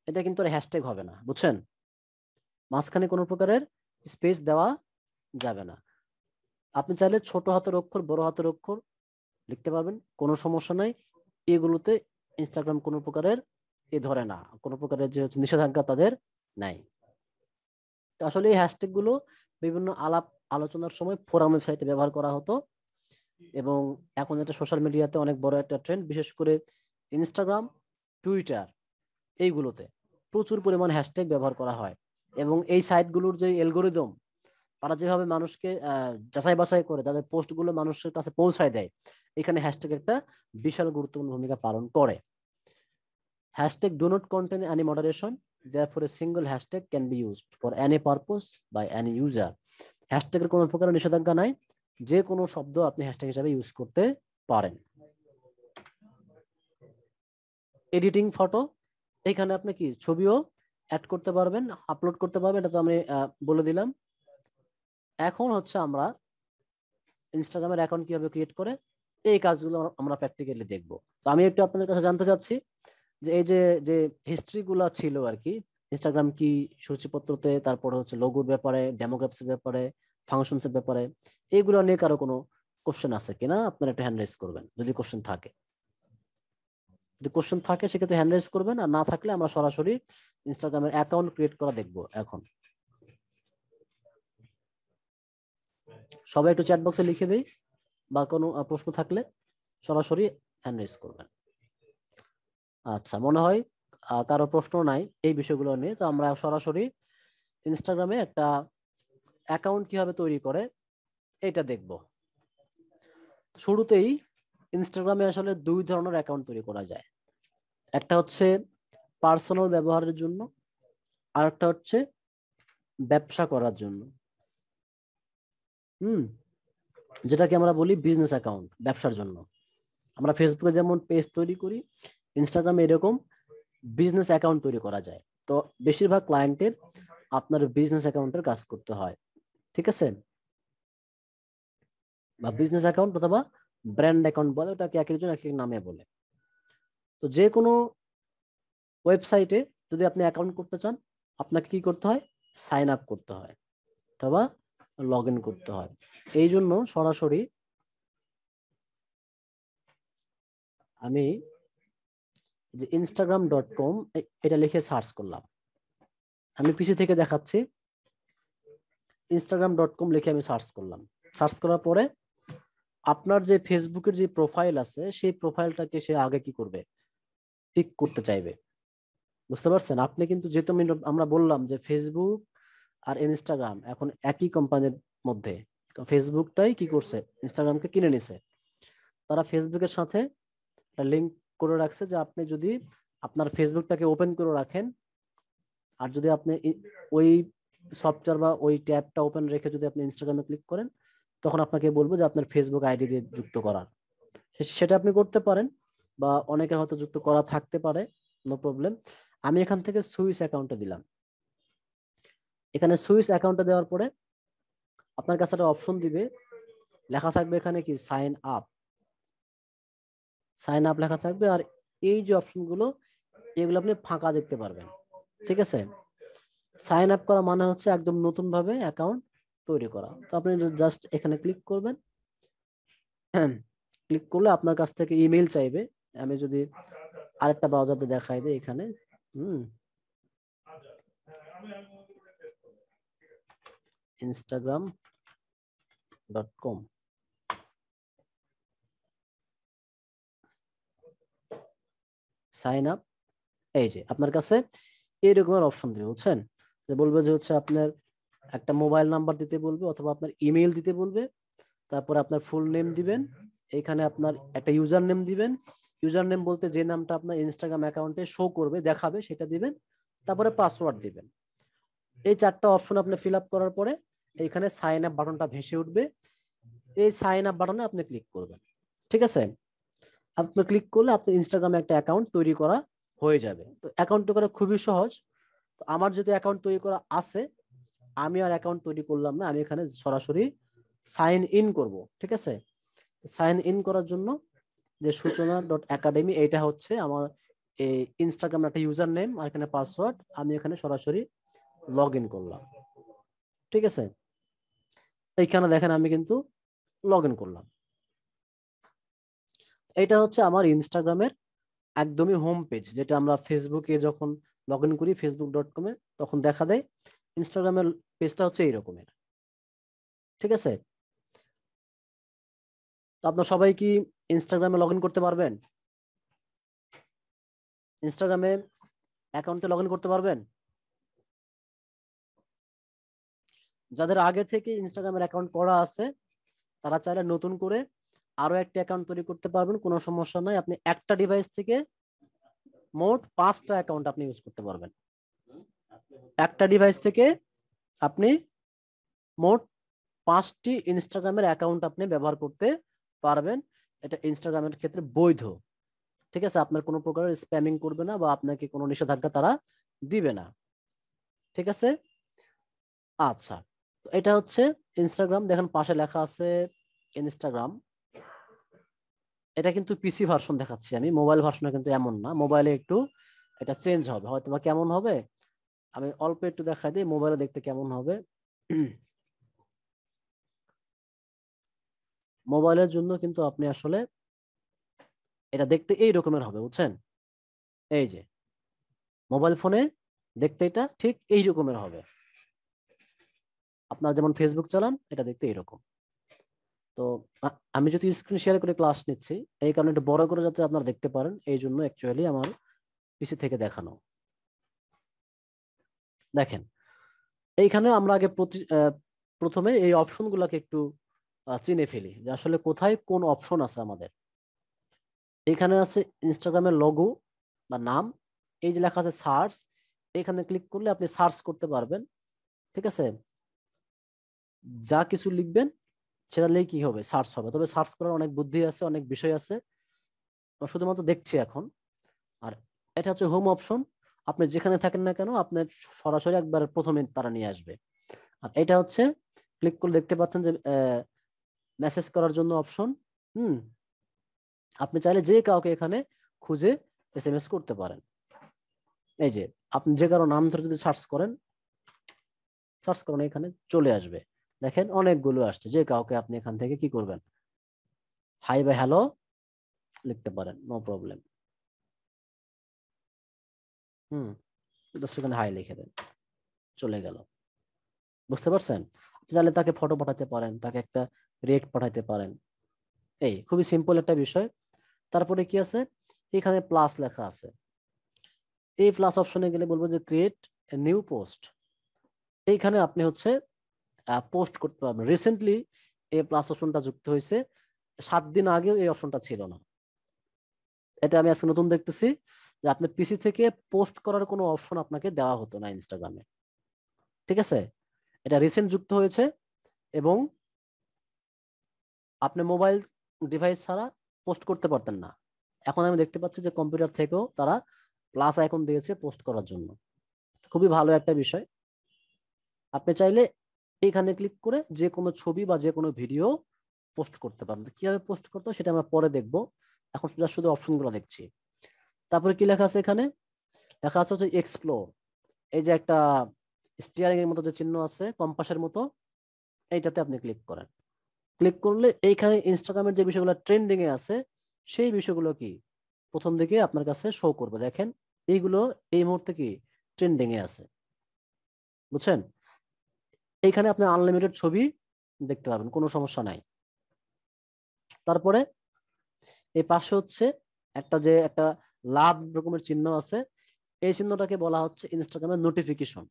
Speaker 1: এটা কিন্তু আর হ্যাশট্যাগ হবে না বুঝছেন মাঝখানে কোনো প্রকারের স্পেস দেওয়া যাবে না আপনি চাইলে ছোট হাতের অক্ষর বড় হাতের অক্ষর লিখতে পারবেন কোনো সমস্যা নাই এগুলোতে ইনস্টাগ্রাম কোনো প্রকারের এ ধরে না কোনো প্রকারের যে হচ্ছে নিষেধাজ্ঞা তাদের নাই আসলে এই হ্যাশট্যাগ গুলো বিভিন্ন আলাপ আলোচনার সময় ফোরাম ওয়েবসাইটে ব্যবহার করা হতো এবং এখন এটা সোশ্যাল মিডিয়াতে অনেক বড় একটা ট্রেন্ড বিশেষ করে ইনস্টাগ্রাম টুইটার এইগুলোতে প্রচুর পরিমাণ হ্যাশট্যাগ ব্যবহার করা হয় এবং এই সাইটগুলোর যে অ্যালগোরিদম তারা যেভাবে মানুষকে যাচাই বাছাই করে তাদের পোস্টগুলো মানুষের কাছে পৌঁছায় দেয় এখানে হ্যাশট্যাগ একটা বিশাল গুরুত্বপূর্ণ ভূমিকা পালন করে hashtag do not contain any moderation therefore a single hashtag can be used for any purpose by any user হ্যাশট্যাগের কোনো প্রকার নিষেধাজ্ঞা নাই যে কোনো শব্দ আপনি হ্যাশট্যাগ হিসাবে ইউজ করতে পারেন এডিটিং ফটো এখানে আপনি কি ছবিও অ্যাড করতে পারবেন আপলোড করতে পারবেন এটা তো আমি বলে দিলাম এখন হচ্ছে আমরা ইনস্টাগ্রামের অ্যাকাউন্ট কিভাবে ক্রিয়েট করে এই কাজগুলো আমরা প্র্যাকটিক্যালি দেখব তো আমি একটু আপনাদের কাছে জানতে চাচ্ছি যে এই যে যে হিস্ট্রিগুলো ছিল আর কি ইনস্টাগ্রাম কি সূচিপত্রতে তারপর হচ্ছে লোগোর ব্যাপারে এর ব্যাপারে ফাংশনসের ব্যাপারে এইগুলো নিয়ে কারো কোনো কোশ্চেন আছে কিনা আপনারা একটা হ্যান্ড রেজ করবেন যদি কোশ্চেন থাকে যদি কোশ্চেন থাকে সেক্ষেত্রে হ্যান্ড রেজ করবেন আর না থাকলে আমরা সরাসরি ইনস্টাগ্রামের অ্যাকাউন্ট ক্রিয়েট করা দেখব এখন সবাই একটু চ্যাট বক্সে লিখে দেই বা কোনো প্রশ্ন থাকলে সরাসরি হ্যান্ড রেজ করবেন আচ্ছা মনে হয় কারো প্রশ্ন নাই এই বিষয়গুলো নিয়ে তো আমরা সরাসরি ইনস্টাগ্রামে একটা অ্যাকাউন্ট কিভাবে তৈরি করে এটা দেখব শুরুতেই ইনস্টাগ্রামে আসলে দুই ধরনের অ্যাকাউন্ট তৈরি করা যায় একটা হচ্ছে পার্সোনাল ব্যবহারের জন্য আর একটা হচ্ছে ব্যবসা করার জন্য হুম যেটাকে আমরা বলি বিজনেস অ্যাকাউন্ট ব্যবসার জন্য আমরা ফেসবুকে যেমন পেজ তৈরি করি ইনস্টাগ্রামে এরকম বিজনেস অ্যাকাউন্ট তৈরি করা যায় তো বেশিরভাগ ক্লায়েন্টের আপনার বিজনেস অ্যাকাউন্টের কাজ করতে হয় ঠিক আছে বা বিজনেস অ্যাকাউন্ট অথবা ব্র্যান্ড অ্যাকাউন্ট বলে ওটাকে এক একজন এক এক নামে বলে তো যে কোনো ওয়েবসাইটে যদি আপনি অ্যাকাউন্ট করতে চান আপনাকে কি করতে হয় সাইন আপ করতে হয় অথবা লগ ইন করতে হয় এই জন্য সরাসরি আমি যে ইনস্টাগ্রাম ডট কম এটা লিখে সার্চ করলাম আমি পিসি থেকে দেখাচ্ছি ইনস্টাগ্রাম ডট কম লিখে আমি সার্চ করলাম সার্চ করার পরে আপনার যে ফেসবুকের যে প্রোফাইল আছে সেই প্রোফাইলটাকে সে আগে কি করবে পিক করতে চাইবে বুঝতে পারছেন আপনি কিন্তু যেহেতু আমি আমরা বললাম যে ফেসবুক আর ইনস্টাগ্রাম এখন একই কোম্পানির মধ্যে ফেসবুকটাই কি করছে ইনস্টাগ্রামকে কিনে নিছে তারা ফেসবুকের সাথে লিঙ্ক করে রাখছে যে আপনি যদি আপনার ফেসবুকটাকে ওপেন করে রাখেন আর যদি আপনি ওই সফটওয়্যার বা ওই ট্যাবটা ওপেন রেখে যদি আপনি ইনস্টাগ্রামে ক্লিক করেন তখন আপনাকে বলবো যে আপনার ফেসবুক আইডি দিয়ে যুক্ত করার সেটা আপনি করতে পারেন বা অনেকের হয়তো যুক্ত করা থাকতে পারে নো প্রবলেম আমি এখান থেকে সুইস অ্যাকাউন্টে দিলাম এখানে সুইস অ্যাকাউন্টে দেওয়ার পরে আপনার কাছে একটা অপশন দিবে লেখা থাকবে এখানে কি সাইন আপ সাইন আপ লেখা থাকবে আর এই যে অপশনগুলো এগুলো আপনি ফাঁকা দেখতে পারবেন ঠিক আছে সাইন আপ করা মানে হচ্ছে একদম নতুনভাবে অ্যাকাউন্ট তৈরি করা তো আপনি জাস্ট এখানে ক্লিক করবেন ক্লিক হ্যাঁ, করলে আপনার কাছ থেকে ইমেল চাইবে আমি যদি আরেকটা ব্রাউজারটা দেখাই দিই এখানে hmm
Speaker 2: Instagram dot com
Speaker 1: sign up এই যে আপনার কাছে এইরকমের অপশন দেবে বুঝছেন যে বলবে যে হচ্ছে আপনার একটা মোবাইল নাম্বার দিতে বলবে অথবা আপনার ইমেল দিতে বলবে তারপর আপনার ফুল নেম দিবেন এখানে আপনার একটা ইউজার নেম দিবেন ইউজার নেম বলতে যে নামটা আপনার ইনস্টাগ্রাম অ্যাকাউন্টে শো করবে দেখাবে সেটা দিবেন তারপরে পাসওয়ার্ড দিবেন এই চারটা অপশন আপনি ফিল আপ করার পরে এইখানে সাইন আপ বাটনটা ভেসে উঠবে এই সাইন আপ বাটনে আপনি ক্লিক করবেন ঠিক আছে আপনি ক্লিক করলে আপনি ইনস্টাগ্রামে একটা অ্যাকাউন্ট তৈরি করা হয়ে যাবে তো অ্যাকাউন্ট করা খুবই সহজ তো আমার যদি অ্যাকাউন্ট তৈরি করা আছে আমি আর অ্যাকাউন্ট তৈরি করলাম না আমি এখানে সরাসরি সাইন ইন করব ঠিক আছে সাইন ইন করার জন্য যে সূচনা ডট একাডেমি এইটা হচ্ছে আমার এই ইনস্টাগ্রাম একটা ইউজার নেম আর এখানে পাসওয়ার্ড আমি এখানে সরাসরি লগ ইন করলাম ঠিক আছে এইখানে দেখেন আমি কিন্তু লগ ইন করলাম এটা হচ্ছে আমার ইনস্টাগ্রামের একদমই হোম পেজ যেটা আমরা ফেসবুকে যখন লগ ইন করি ফেসবুক ডট কমে তখন
Speaker 2: দেখা দেয় ইনস্টাগ্রামের পেজটা হচ্ছে এইরকমের ঠিক আছে তো আপনার সবাই কি ইনস্টাগ্রামে লগ করতে পারবেন ইনস্টাগ্রামে অ্যাকাউন্টে লগ করতে পারবেন যাদের আগে থেকে ইনস্টাগ্রামের অ্যাকাউন্ট করা আছে
Speaker 1: তারা চাইলে নতুন করে আরো একটা অ্যাকাউন্ট তৈরি করতে পারবেন কোনো সমস্যা নাই আপনি একটা ডিভাইস থেকে মোট পাঁচটা অ্যাকাউন্ট আপনি ইউজ করতে পারবেন একটা ডিভাইস থেকে আপনি মোট পাঁচটি ইনস্টাগ্রামের অ্যাকাউন্ট আপনি ব্যবহার করতে পারবেন এটা ইনস্টাগ্রামের ক্ষেত্রে বৈধ ঠিক আছে আপনার কোনো প্রকারের স্প্যামিং করবে না বা আপনাকে কোনো নিষেধাজ্ঞা তারা দিবে না ঠিক আছে আচ্ছা এটা হচ্ছে ইনস্টাগ্রাম দেখেন পাশে লেখা আছে ইনস্টাগ্রাম এটা কিন্তু পিসি ভার্সন দেখাচ্ছি আমি মোবাইল ভার্সনে কিন্তু এমন না মোবাইলে একটু এটা চেঞ্জ হবে হয়তো বা কেমন হবে আমি অল্প একটু দেখা দিই মোবাইলে দেখতে কেমন হবে মোবাইলের জন্য কিন্তু আপনি আসলে এটা দেখতে এই রকমের হবে বুঝছেন এই যে মোবাইল ফোনে দেখতে এটা ঠিক এই রকমের হবে আপনার যেমন ফেসবুক চালান এটা দেখতে এইরকম তো আমি যদি স্ক্রিন শেয়ার করে ক্লাস নিচ্ছি এই কারণে একটু বড় করে যাতে আপনারা দেখতে পারেন এই জন্য অ্যাকচুয়ালি আমার পিসি থেকে দেখানো দেখেন এইখানে আমরা আগে প্রথমে এই অপশনগুলোকে একটু চিনে ফেলি যে আসলে কোথায় কোন অপশন আছে আমাদের এখানে আছে ইনস্টাগ্রামের লগো বা নাম এই যে লেখা আছে সার্চ এখানে ক্লিক করলে আপনি সার্চ করতে পারবেন ঠিক আছে যা কিছু লিখবেন সেটা লেই কি হবে সার্চ হবে তবে সার্চ করার অনেক বুদ্ধি আছে অনেক বিষয় আছে শুধুমাত্র দেখছি এখন আর এটা হচ্ছে হোম অপশন আপনি যেখানে থাকেন না কেন আপনার সরাসরি একবার প্রথমে তারা নিয়ে আসবে আর এটা হচ্ছে ক্লিক করে দেখতে পাচ্ছেন যে মেসেজ করার জন্য অপশন হুম আপনি চাইলে যে কাউকে এখানে খুঁজে এস এম এস করতে পারেন এই যে আপনি যে কারো নাম ধরে যদি সার্চ করেন সার্চ করেন এখানে চলে আসবে দেখেন অনেকগুলো আসছে যে কাউকে আপনি এখান
Speaker 2: থেকে কি করবেন হাই বাই হ্যালো লিখতে পারেন নো প্রবলেম হুম সেখানে হাই লিখে দেন চলে গেল
Speaker 1: বুঝতে পারছেন চাইলে তাকে ফটো পাঠাতে পারেন তাকে একটা রেট পাঠাতে পারেন এই খুবই সিম্পল একটা বিষয় তারপরে কি আছে এখানে প্লাস লেখা আছে এই প্লাস অপশনে গেলে বলবো যে ক্রিয়েট নিউ পোস্ট এইখানে আপনি হচ্ছে পোস্ট করতে পারবেন রিসেন্টলি এই প্লাস অপশনটা যুক্ত হয়েছে সাত দিন আগেও এই অপশনটা ছিল না এটা আমি আজকে নতুন দেখতেছি যে আপনি পিসি থেকে পোস্ট করার কোনো অপশন আপনাকে দেওয়া হতো না ইনস্টাগ্রামে ঠিক আছে এটা রিসেন্ট যুক্ত হয়েছে এবং আপনি মোবাইল ডিভাইস ছাড়া পোস্ট করতে পারতেন না এখন আমি দেখতে পাচ্ছি যে কম্পিউটার থেকেও তারা প্লাস আইকন দিয়েছে পোস্ট করার জন্য খুবই ভালো একটা বিষয় আপনি চাইলে এখানে ক্লিক করে যে কোনো ছবি বা যে কোনো ভিডিও পোস্ট করতে পারেন কিভাবে পোস্ট করতে সেটা আমরা পরে দেখব এখন শুধু অপশনগুলো দেখছি তারপরে কি লেখা আছে এখানে লেখা আছে হচ্ছে এক্সপ্লোর এই যে একটা স্টিয়ারিং এর মতো যে চিহ্ন আছে কম্পাসের মতো এইটাতে আপনি ক্লিক করেন ক্লিক করলে এইখানে ইনস্টাগ্রামের যে বিষয়গুলো ট্রেন্ডিং এ আছে সেই বিষয়গুলো কি প্রথম দিকে আপনার কাছে শো করবে দেখেন এইগুলো এই মুহূর্তে কি ট্রেন্ডিং এ আছে বুঝছেন এইখানে আপনি আনলিমিটেড ছবি দেখতে পাবেন কোনো সমস্যা নাই তারপরে এই পাশে হচ্ছে একটা যে একটা লাভ রকমের চিহ্ন আছে এই চিহ্নটাকে বলা হচ্ছে ইনস্টাগ্রামের নোটিফিকেশন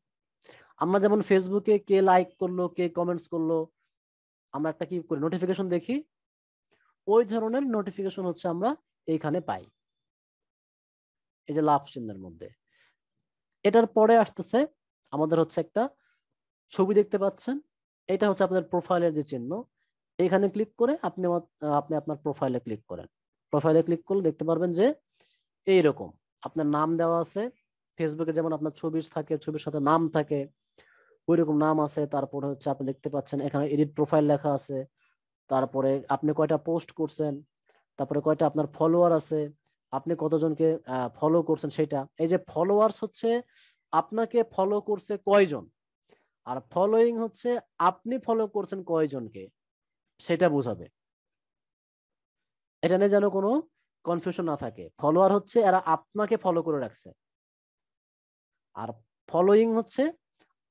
Speaker 1: আমরা যেমন ফেসবুকে কে লাইক করলো কে কমেন্টস করলো আমরা একটা কি করি নোটিফিকেশন দেখি ওই ধরনের নোটিফিকেশন হচ্ছে আমরা এইখানে পাই এই যে লাভ চিহ্নের মধ্যে এটার পরে আসতেছে আমাদের হচ্ছে একটা ছবি দেখতে পাচ্ছেন এটা হচ্ছে আপনার প্রোফাইলের যে চিহ্ন এখানে ক্লিক করে আপনি আপনি আপনার প্রোফাইলে ক্লিক করেন প্রোফাইলে ক্লিক করলে দেখতে পারবেন যে এইরকম আপনার নাম দেওয়া আছে ফেসবুকে যেমন আপনার ছবি থাকে ছবির সাথে নাম থাকে ওই রকম নাম আছে তারপরে হচ্ছে আপনি দেখতে পাচ্ছেন এখানে এডিট প্রোফাইল লেখা আছে তারপরে আপনি কয়টা পোস্ট করছেন তারপরে কয়টা আপনার ফলোয়ার আছে আপনি কতজনকে ফলো করছেন সেটা এই যে ফলোয়ার্স হচ্ছে আপনাকে ফলো করছে কয়জন আর ফলোয়িং হচ্ছে আপনি ফলো করছেন কয়জনকে সেটা বোঝাবে এটা নিয়ে যেন কোনো কনফিউশন না থাকে ফলোয়ার হচ্ছে এরা আপনাকে ফলো করে রাখছে আর ফলোয়িং হচ্ছে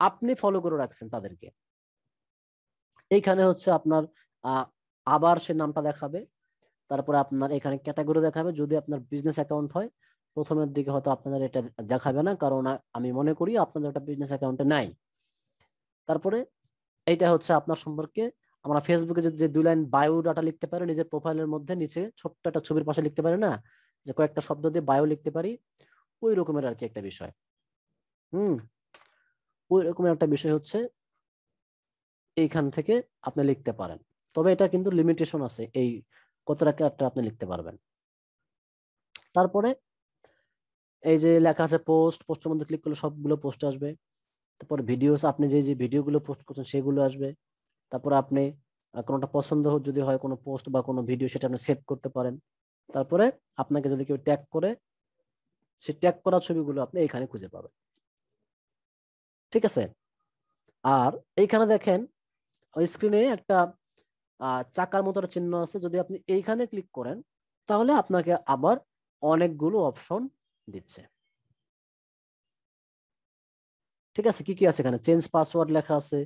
Speaker 1: আপনি ফলো করে রাখছেন তাদেরকে এইখানে হচ্ছে আপনার আবার সে নামটা দেখাবে তারপরে আপনার এখানে ক্যাটাগরি দেখাবে যদি আপনার বিজনেস অ্যাকাউন্ট হয় প্রথমের দিকে হয়তো আপনাদের এটা দেখাবে না কারণ আমি মনে করি আপনাদের একটা বিজনেস অ্যাকাউন্টে নাই তারপরে এইটা হচ্ছে আপনার সম্পর্কে আমরা ফেসবুকে যে দুই লাইন বায়ো ডাটা লিখতে পারি নিজের প্রোফাইলের মধ্যে নিচে ছোট্ট একটা ছবির পাশে লিখতে পারি না যে কয়েকটা শব্দ দিয়ে বায়ো লিখতে পারি ওই রকমের আর কি একটা বিষয় হুম ওই রকমের একটা বিষয় হচ্ছে এইখান থেকে আপনি লিখতে পারেন তবে এটা কিন্তু লিমিটেশন আছে এই কত টাকা আপনি লিখতে পারবেন তারপরে এই যে লেখা আছে পোস্ট পোস্টের মধ্যে ক্লিক করলে সবগুলো পোস্ট আসবে তারপর ভিডিওস আপনি যে যে ভিডিওগুলো পোস্ট করছেন সেগুলো আসবে তারপর আপনি কোনোটা পছন্দ যদি হয় কোনো পোস্ট বা কোনো ভিডিও সেটা আপনি সেভ করতে পারেন তারপরে আপনাকে যদি কেউ ট্যাগ করে সে ট্যাগ করা ছবিগুলো আপনি এখানে খুঁজে পাবেন ঠিক আছে আর এইখানে দেখেন স্ক্রিনে একটা চাকার মতো চিহ্ন আছে যদি আপনি এইখানে ক্লিক করেন তাহলে আপনাকে আবার অনেকগুলো অপশন দিচ্ছে ঠিক আছে কি কি আছে এখানে চেঞ্জ পাসওয়ার্ড লেখা আছে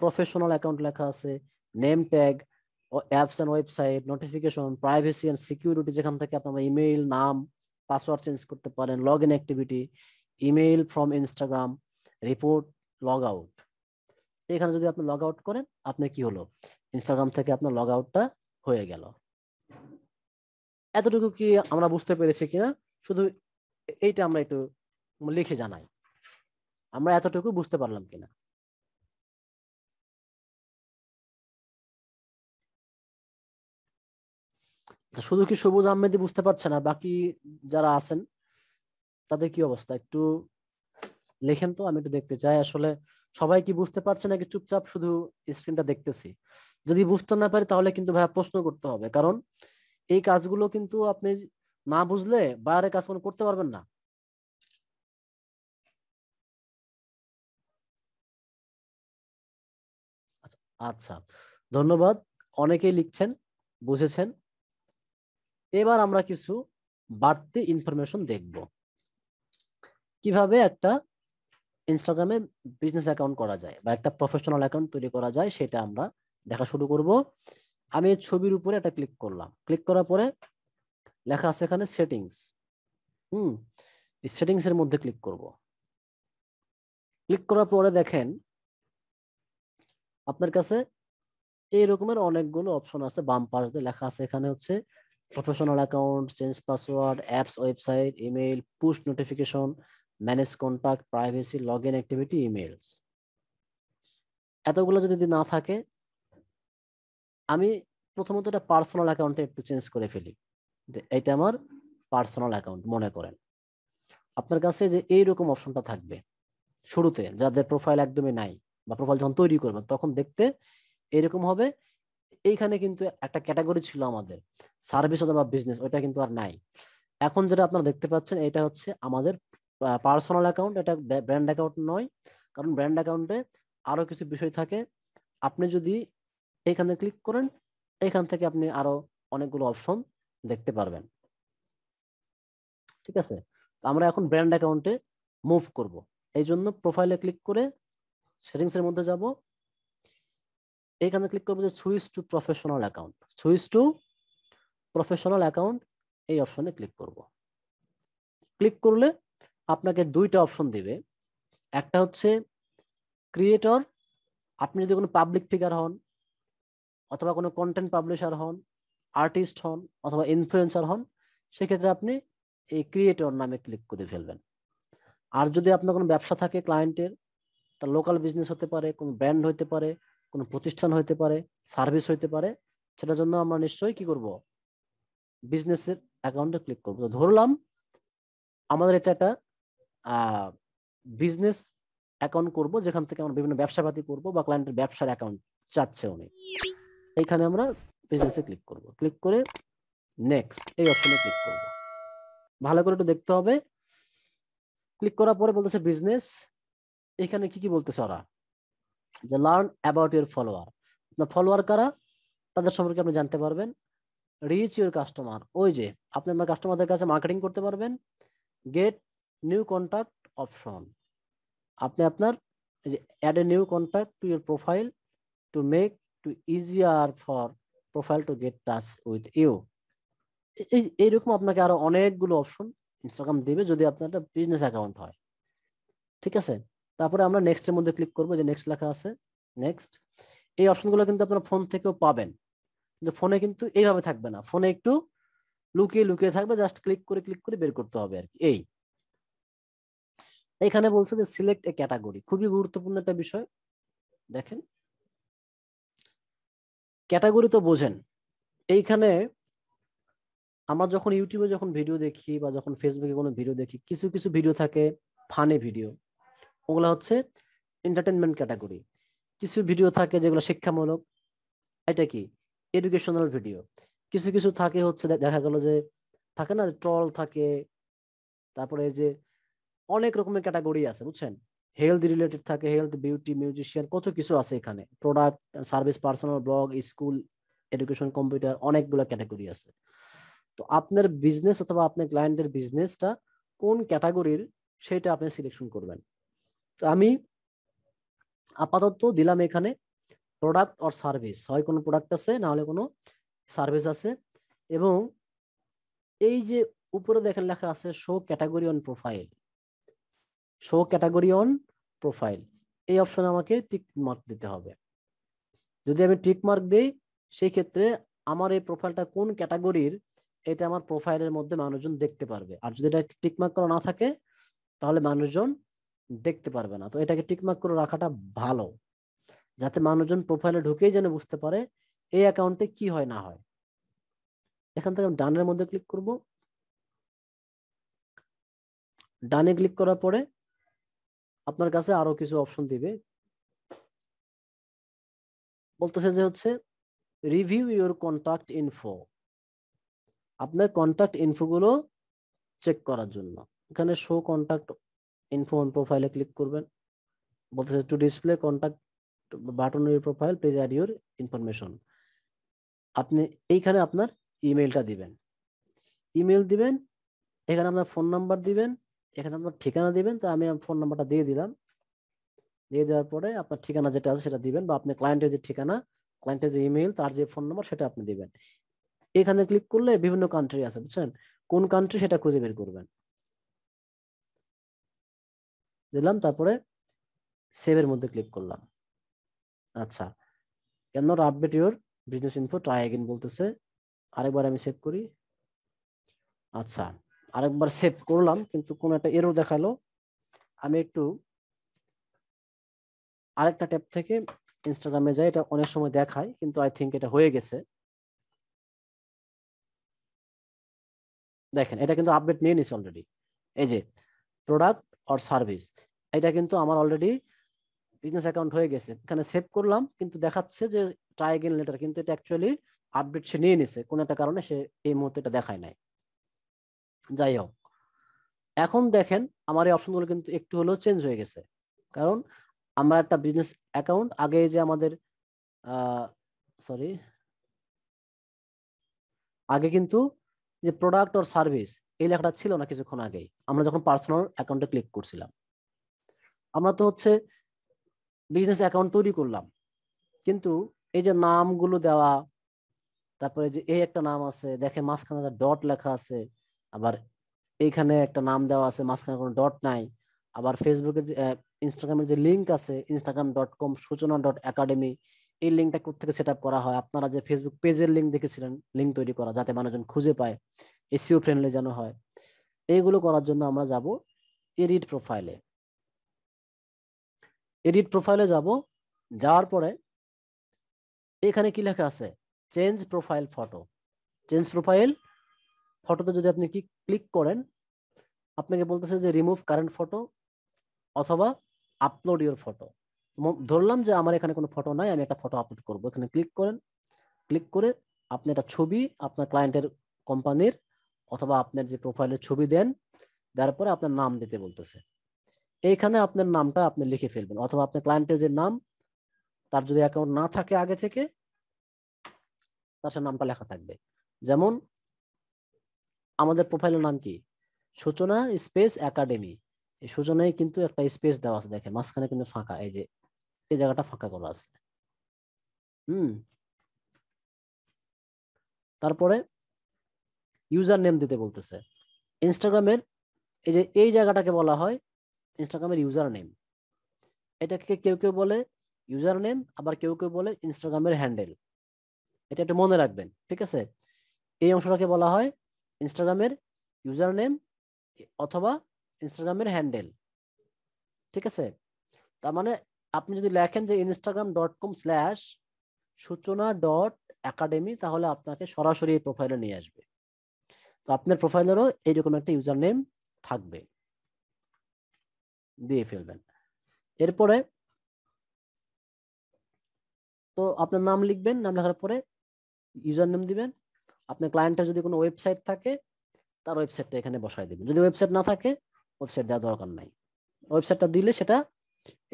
Speaker 1: প্রফেশনাল অ্যাকাউন্ট লেখা আছে name tag apps and website notification privacy and security যেখান থেকে আপনার ইমেইল নাম পাসওয়ার্ড চেঞ্জ করতে পারেন log in activity email from Instagram report log out এখানে যদি আপনি লগ আউট করেন আপনি কি হলো ইনস্টাগ্রাম থেকে আপনার লগ আউটটা হয়ে গেল এতটুকু কি আমরা বুঝতে পেরেছি কিনা
Speaker 2: শুধু এইটা আমরা একটু লিখে জানাই আমরা এতটুকু বুঝতে পারলাম কিনা শুধু কি সবুজ আহমেদি বুঝতে পারছে না বাকি যারা
Speaker 1: আছেন তাদের কি অবস্থা একটু লেখেন তো আমি একটু দেখতে চাই আসলে সবাই কি বুঝতে পারছে নাকি চুপচাপ শুধু স্ক্রিনটা দেখতেছি যদি বুঝতে না পারি তাহলে
Speaker 2: কিন্তু ভাইয়া প্রশ্ন করতে হবে কারণ এই কাজগুলো কিন্তু আপনি না বুঝলে বাইরে কাজ করতে পারবেন না আচ্ছা ধন্যবাদ অনেকেই লিখছেন বুঝেছেন এবার আমরা কিছু বাড়তি
Speaker 1: ইনফরমেশন দেখব কিভাবে একটা ইনস্টাগ্রামে বিজনেস অ্যাকাউন্ট করা যায় বা একটা প্রফেশনাল অ্যাকাউন্ট তৈরি করা যায় সেটা আমরা দেখা শুরু করব আমি এই ছবির উপরে একটা ক্লিক করলাম ক্লিক করার পরে লেখা আছে এখানে সেটিংস হুম সেটিংস এর মধ্যে ক্লিক করব ক্লিক করার পরে দেখেন আপনার কাছে এই রকমের অনেকগুলো অপশন আছে বাম পাশ দিয়ে লেখা আছে এখানে হচ্ছে professional account change password apps website email push notification manage contact privacy log in activity emails এতগুলো যদি না থাকে আমি প্রথমত এটা পার্সোনাল অ্যাকাউন্টে একটু চেঞ্জ করে ফেলি এটা আমার পার্সোনাল অ্যাকাউন্ট মনে করেন আপনার কাছে যে এইরকম অপশনটা থাকবে শুরুতে যাদের প্রোফাইল একদমই নাই বা প্রোফাইল যখন তৈরি করবেন তখন দেখতে এরকম হবে এইখানে কিন্তু একটা ক্যাটাগরি ছিল আমাদের সার্ভিস অথবা বিজনেস ওইটা কিন্তু আর নাই এখন যেটা আপনারা দেখতে পাচ্ছেন এটা হচ্ছে আমাদের পার্সোনাল অ্যাকাউন্ট এটা ব্র্যান্ড অ্যাকাউন্ট নয় কারণ ব্র্যান্ড অ্যাকাউন্টে আরও কিছু বিষয় থাকে আপনি যদি এইখানে ক্লিক করেন এখান থেকে আপনি আরও অনেকগুলো অপশন দেখতে পারবেন ঠিক আছে আমরা এখন ব্র্যান্ড অ্যাকাউন্টে মুভ করব এই জন্য প্রোফাইলে ক্লিক করে সেটিংস এর মধ্যে যাব এখানে ক্লিক করবো যে switch to professional account switch to professional account এই অপশনে ক্লিক করব ক্লিক করলে আপনাকে দুইটা অপশন দেবে একটা হচ্ছে ক্রিয়েটর আপনি যদি কোনো পাবলিক ফিগার হন অথবা কোনো কন্টেন্ট পাবলিশার হন আর্টিস্ট হন অথবা ইনফ্লুয়েন্সার হন সেক্ষেত্রে আপনি এই ক্রিয়েটর নামে ক্লিক করে ফেলবেন আর যদি আপনার কোনো ব্যবসা থাকে ক্লায়েন্টের তার লোকাল বিজনেস হতে পারে কোনো ব্র্যান্ড হতে পারে কোনো প্রতিষ্ঠান হতে পারে সার্ভিস হতে পারে সেটার জন্য আমরা নিশ্চয়ই কি করব বিজনেসের অ্যাকাউন্টে ক্লিক করব তো ধরলাম আমাদের এটা একটা বিজনেস অ্যাকাউন্ট করব যেখান থেকে আমরা বিভিন্ন ব্যবসাপাতি করব বা ক্লায়েন্টের ব্যবসার অ্যাকাউন্ট চাচ্ছে উনি এইখানে আমরা বিজনেসে ক্লিক করব ক্লিক করে নেক্সট এই অপশনে ক্লিক করব ভালো করে একটু দেখতে হবে ক্লিক করার পরে বলতেছে বিজনেস এখানে কি কি বলতেছে ওরা যে লার্ন অ্যাবাউট ইউর ফলোয়ার আপনার ফলোয়ার কারা তাদের সম্পর্কে আপনি জানতে পারবেন রিচ ইউর কাস্টমার ওই যে আপনি আপনার কাস্টমারদের কাছে মার্কেটিং করতে পারবেন গেট নিউ কন্ট্যাক্ট অপশন আপনি আপনার যে add a new contact to your profile to make to easier for profile to get touch with you এই এইরকম আপনাকে আরো অনেকগুলো অপশন ইনস্টাগ্রাম দেবে যদি আপনার একটা বিজনেস অ্যাকাউন্ট হয় ঠিক আছে তারপরে আমরা নেক্সটের মধ্যে ক্লিক করবো যে নেক্সট লেখা আছে নেক্সট এই অপশনগুলো কিন্তু আপনারা ফোন থেকেও পাবেন কিন্তু ফোনে কিন্তু এইভাবে থাকবে না ফোনে একটু লুকিয়ে লুকিয়ে থাকবে জাস্ট ক্লিক করে ক্লিক করে বের করতে হবে আর কি এই এখানে বলছে যে সিলেক্ট এ ক্যাটাগরি খুবই গুরুত্বপূর্ণ একটা বিষয় দেখেন ক্যাটাগরি তো বোঝেন এইখানে আমরা যখন ইউটিউবে যখন ভিডিও দেখি বা যখন ফেসবুকে কোনো ভিডিও দেখি কিছু কিছু ভিডিও থাকে ফানে ভিডিও ওগুলো হচ্ছে এন্টারটেনমেন্ট ক্যাটাগরি কিছু ভিডিও থাকে যেগুলো শিক্ষামূলক এটা কি এডুকেশনাল ভিডিও কিছু কিছু থাকে হচ্ছে দেখা গেল যে থাকে না ট্রল থাকে তারপরে যে অনেক রকমের ক্যাটাগরি আছে বুঝছেন হেলথ রিলেটেড থাকে হেলথ বিউটি মিউজিশিয়ান কত কিছু আছে এখানে product service personal blog school education computer অনেকগুলো ক্যাটাগরি আছে তো আপনার বিজনেস অথবা আপনার ক্লায়েন্টের বিজনেসটা কোন ক্যাটাগরির সেটা আপনি সিলেকশন করবেন তো আমি আপাতত দিলাম এখানে প্রোডাক্ট অর সার্ভিস হয় কোনো প্রোডাক্ট আছে না হলে কোনো সার্ভিস আছে এবং এই যে উপরে দেখেন লেখা আছে show category on profile show category on profile এই অপশনে আমাকে টিক মার্ক দিতে হবে যদি আমি টিক মার্ক দিই সেই ক্ষেত্রে আমার এই প্রোফাইলটা কোন ক্যাটাগরির এটা আমার প্রোফাইলের মধ্যে মানুষজন দেখতে পারবে আর যদি এটা টিক মার্ক করা না থাকে তাহলে মানুষজন দেখতে পারবে না তো এটাকে টিকমার্ক করে রাখাটা ভালো যাতে মানুষজন প্রোফাইলে ঢুকেই যেন বুঝতে পারে এই অ্যাকাউন্টে কি হয় না হয় এখান থেকে আমি ডানের মধ্যে ক্লিক করব
Speaker 2: ডানে ক্লিক করার পরে আপনার কাছে আরো কিছু অপশন দিবে বলতেছে যে হচ্ছে রিভিউ ইউর কন্ট্যাক্ট ইনফো আপনার কন্ট্যাক্ট ইনফোগুলো চেক
Speaker 1: করার জন্য এখানে শো কন্ট্যাক্ট ইনফো অন প্রোফাইলে ক্লিক করবেন বলতেছে to display contact button your profile please add your information আপনি এইখানে আপনার ইমেলটা দিবেন ইমেল দিবেন এখানে আপনার ফোন নাম্বার দিবেন এখানে আপনার ঠিকানা দিবেন তো আমি ফোন নাম্বারটা দিয়ে দিলাম দিয়ে দেওয়ার পরে আপনার ঠিকানা যেটা আছে সেটা দিবেন বা আপনি ক্লায়েন্টের যে ঠিকানা ক্লায়েন্টের যে ইমেল তার যে ফোন নাম্বার সেটা আপনি দিবেন এখানে ক্লিক করলে বিভিন্ন কান্ট্রি আছে বুঝছেন কোন কান্ট্রি সেটা খুঁজে বের করবেন
Speaker 2: দিলাম তারপরে সেভের মধ্যে ক্লিক করলাম আচ্ছা কেন update your business info try
Speaker 1: again বলতেছে আরেকবার আমি সেভ করি আচ্ছা আরেকবার সেভ করলাম কিন্তু কোনো একটা এরও দেখালো আমি একটু
Speaker 2: আরেকটা ট্যাব থেকে ইনস্টাগ্রামে যাই এটা অনেক সময় দেখায় কিন্তু আই থিঙ্ক এটা হয়ে গেছে দেখেন এটা কিন্তু আপডেট নিয়ে নিছে অলরেডি এই যে প্রোডাক্ট অর সার্ভিস এটা কিন্তু আমার অলরেডি
Speaker 1: বিজনেস অ্যাকাউন্ট হয়ে গেছে এখানে সেভ করলাম কিন্তু দেখাচ্ছে যে ট্রাই এগেন লেটার কিন্তু এটা অ্যাকচুয়ালি আপডেট সে নিয়ে নিছে কোনো একটা কারণে সে এই মুহূর্তে এটা দেখায় নাই যাই হোক এখন দেখেন আমার এই অপশনগুলো কিন্তু একটু হলেও চেঞ্জ হয়ে গেছে কারণ আমরা একটা বিজনেস অ্যাকাউন্ট আগে যে আমাদের সরি আগে কিন্তু যে প্রোডাক্ট ওর সার্ভিস এই লেখাটা ছিল না কিছুক্ষণ আগেই আমরা যখন পার্সোনাল অ্যাকাউন্টে ক্লিক করছিলাম আমরা তো হচ্ছে বিজনেস অ্যাকাউন্ট তৈরি করলাম কিন্তু এই যে নামগুলো দেওয়া তারপরে যে এই একটা নাম আছে দেখে মাঝখানে একটা ডট লেখা আছে আবার এইখানে একটা নাম দেওয়া আছে মাঝখানে কোনো ডট নাই আবার ফেসবুকের যে ইনস্টাগ্রামের যে লিঙ্ক আছে ইনস্টাগ্রাম ডট কম সূচনা ডট একাডেমি এই লিঙ্কটা কোথেকে সেট আপ করা হয় আপনারা যে ফেসবুক পেজের লিঙ্ক দেখেছিলেন লিঙ্ক তৈরি করা যাতে মানুষজন খুঁজে পায় এসিও ফ্রেন্ডলি যেন হয় এইগুলো করার জন্য আমরা যাব এডিট প্রোফাইলে এডিট প্রোফাইলে যাব যাওয়ার পরে এখানে কি লেখা আছে change profile photo change profile ফটোতে যদি আপনি কি ক্লিক করেন আপনাকে বলতেছে যে রিমুভ কারেন্ট ফটো অথবা আপলোড ইউর ফটো ধরলাম যে আমার এখানে কোনো ফটো নাই আমি একটা ফটো আপলোড করব এখানে ক্লিক করেন ক্লিক করে আপনি একটা ছবি আপনার ক্লায়েন্টের কোম্পানির অথবা আপনার যে প্রোফাইলের ছবি দেন দেওয়ার পরে আপনার নাম দিতে বলতেছে এইখানে আপনার নামটা আপনি লিখে ফেলবেন অথবা আপনার ক্লায়েন্টের যে নাম তার যদি অ্যাকাউন্ট না থাকে আগে থেকে তার সাথে নামটা লেখা থাকবে যেমন আমাদের প্রোফাইলের নাম কি সূচনা স্পেস একাডেমি এই সূচনায় কিন্তু একটা স্পেস দেওয়া আছে দেখেন মাঝখানে কিন্তু ফাঁকা এই যে
Speaker 2: এই জায়গাটা ফাঁকা করা আছে হুম তারপরে ইউজার নেম দিতে বলতেছে ইনস্টাগ্রামের
Speaker 1: এই যে এই জায়গাটাকে বলা হয় ইনস্টাগ্রামের ইউজার নেম এটাকে কেউ কেউ বলে ইউজার নেম আবার কেউ কেউ বলে ইনস্টাগ্রামের হ্যান্ডেল এটা একটু মনে রাখবেন ঠিক আছে এই অংশটাকে বলা হয় ইনস্টাগ্রামের ইউজার নেম অথবা ইনস্টাগ্রামের হ্যান্ডেল ঠিক আছে তার মানে আপনি যদি লেখেন যে Instagram dot com slash Suchona dot academy তাহলে আপনাকে সরাসরি এই প্রোফাইলে নিয়ে আসবে তো আপনার প্রোফাইলেরও এইরকম একটা ইউজার নেম
Speaker 2: থাকবে দিয়ে ফেলবেন এরপরে তো আপনার নাম লিখবেন নাম লেখার পরে
Speaker 1: ইউজার নেম দিবেন আপনার ক্লায়েন্টের যদি কোনো ওয়েবসাইট থাকে তার ওয়েবসাইটটা এখানে বসায় দেবেন যদি ওয়েবসাইট না থাকে ওয়েবসাইট দেওয়া দরকার নাই ওয়েবসাইটটা দিলে সেটা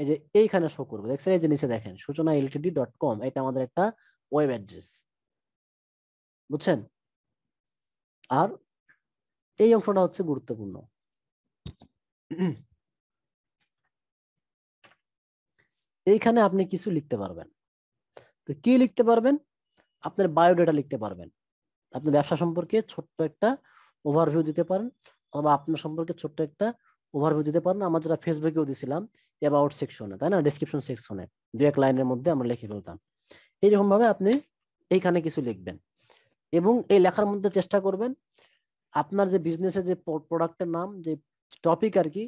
Speaker 1: এই যে এইখানে শো করবে দেখছেন এই যে নিচে দেখেন সূচনা এলটিডি ডট কম এটা আমাদের একটা ওয়েব অ্যাড্রেস
Speaker 2: বুঝছেন আর এই অংশটা হচ্ছে গুরুত্বপূর্ণ
Speaker 1: এইখানে আপনি কিছু লিখতে পারবেন তো কি লিখতে পারবেন আপনার বায়োডেটা লিখতে পারবেন আপনি ব্যবসা সম্পর্কে ছোট্ট একটা ওভারভিউ দিতে পারেন অথবা আপনার সম্পর্কে ছোট্ট একটা ওভারভিউ দিতে পারেন আমরা যেটা ফেসবুকেও দিছিলাম অ্যাবাউট সেকশনে তাই না ডিসক্রিপশন সেকশনে দু এক লাইনের মধ্যে আমরা লিখে ফেলতাম এইরকমভাবে আপনি এইখানে কিছু লিখবেন এবং এই লেখার মধ্যে চেষ্টা করবেন আপনার যে বিজনেসের যে প্রোডাক্টের নাম যে টপিক আর কি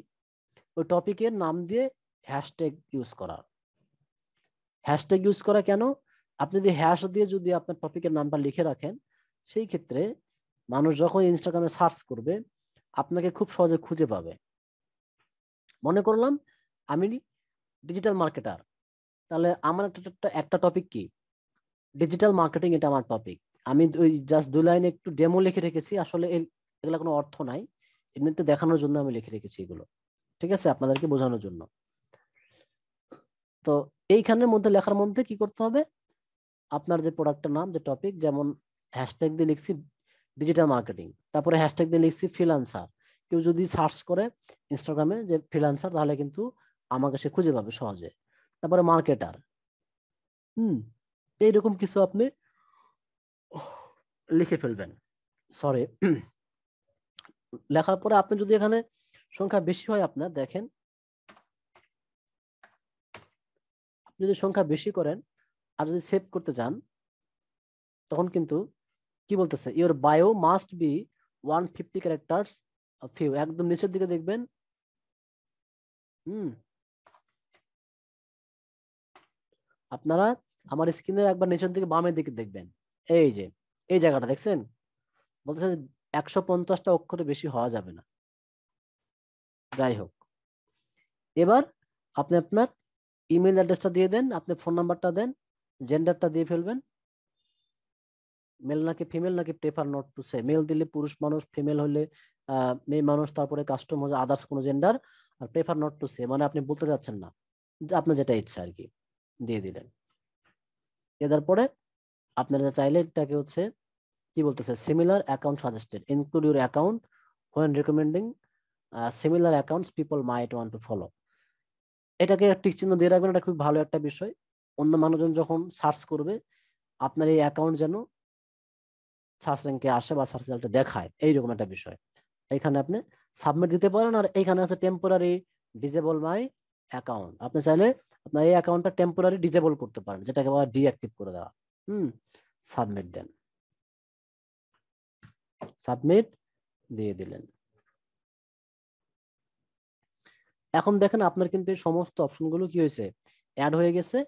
Speaker 1: ওই টপিকের নাম দিয়ে হ্যাশট্যাগ ইউজ করার হ্যাশট্যাগ ইউজ করা কেন আপনি যদি হ্যাশ দিয়ে যদি আপনার টপিকের নামটা লিখে রাখেন সেই ক্ষেত্রে মানুষ যখন ইনস্টাগ্রামে সার্চ করবে আপনাকে খুব সহজে খুঁজে পাবে মনে করলাম আমি ডিজিটাল মার্কেটার তাহলে আমার একটা টপিক কি ডিজিটাল মার্কেটিং এটা আমার টপিক আমি ওই জাস্ট দু লাইনে একটু ডেমো লিখে রেখেছি আসলে এগুলো কোনো অর্থ নাই এমনিতে দেখানোর জন্য আমি লিখে রেখেছি এগুলো ঠিক আছে আপনাদেরকে বোঝানোর জন্য তো এইখানের মধ্যে লেখার মধ্যে কি করতে হবে আপনার যে প্রোডাক্টের নাম যে টপিক যেমন হ্যাশট্যাগ দিয়ে লিখছি ডিজিটাল মার্কেটিং তারপরে হ্যাশট্যাগ দিয়ে লিখছি ফ্রিলান্সার কেউ যদি সার্চ করে ইনস্টাগ্রামে যে ফ্রিলান্সার তাহলে কিন্তু আমাকে সে খুঁজে পাবে সহজে তারপরে মার্কেটার হুম এইরকম কিছু আপনি লিখে ফেলবেন সরি লেখার পরে আপনি যদি এখানে সংখ্যা বেশি হয় আপনার দেখেন যদি সংখ্যা বেশি করেন আর যদি সেভ করতে যান তখন কিন্তু কি বলতেছে your bio must be one fifty characters few একদম
Speaker 2: নিচের দিকে দেখবেন হুম আপনারা আমার স্ক্রিনের একবার নিচের দিকে বামের দিকে দেখবেন এই যে
Speaker 1: এই জায়গাটা দেখছেন বলতেছে একশো পঞ্চাশটা অক্ষরে বেশি হওয়া যাবে না যাই হোক এবার আপনি আপনার ইমেল অ্যাড্রেসটা দিয়ে দেন আপনি ফোন নাম্বারটা দেন জেন্ডারটা দিয়ে ফেলবেন মেল নাকি ফিমেল নাকি prefer not to say male দিলে পুরুষ মানুষ ফিমেল হলে মেয়ে মানুষ তারপরে কাস্টম হয়ে আদার্স কোনো জেন্ডার আর প্রেফার নট টু সে মানে আপনি বলতে চাচ্ছেন না আপনার যেটা ইচ্ছা আর কি দিয়ে দিলেন এদার পরে আপনারা চাইলে এটাকে হচ্ছে কি বলতেছে similar account suggested include your account when recommending similar accounts people might want to follow এটাকে টিক চিহ্ন দিয়ে রাখবেন এটা খুব ভালো একটা বিষয় অন্য মানুষজন যখন সার্চ করবে আপনার এই অ্যাকাউন্ট যেন সার্চ র্যাঙ্কে আসে বা সার্চ রেজাল্টে দেখায় এইরকম একটা বিষয় এইখানে আপনি সাবমিট দিতে পারেন আর এইখানে আছে টেম্পোরারি ডিজেবল মাই অ্যাকাউন্ট আপনি চাইলে আপনার এই অ্যাকাউন্টটা টেম্পোরারি ডিজেবল করতে পারেন যেটাকে বলা ডিঅ্যাক্টিভ করে দেওয়া হুম সাবমিট দেন
Speaker 2: সাবমিট দিয়ে দিলেন এখন দেখেন আপনার কিন্তু এই সমস্ত অপশনগুলো কি হয়েছে
Speaker 1: অ্যাড হয়ে গেছে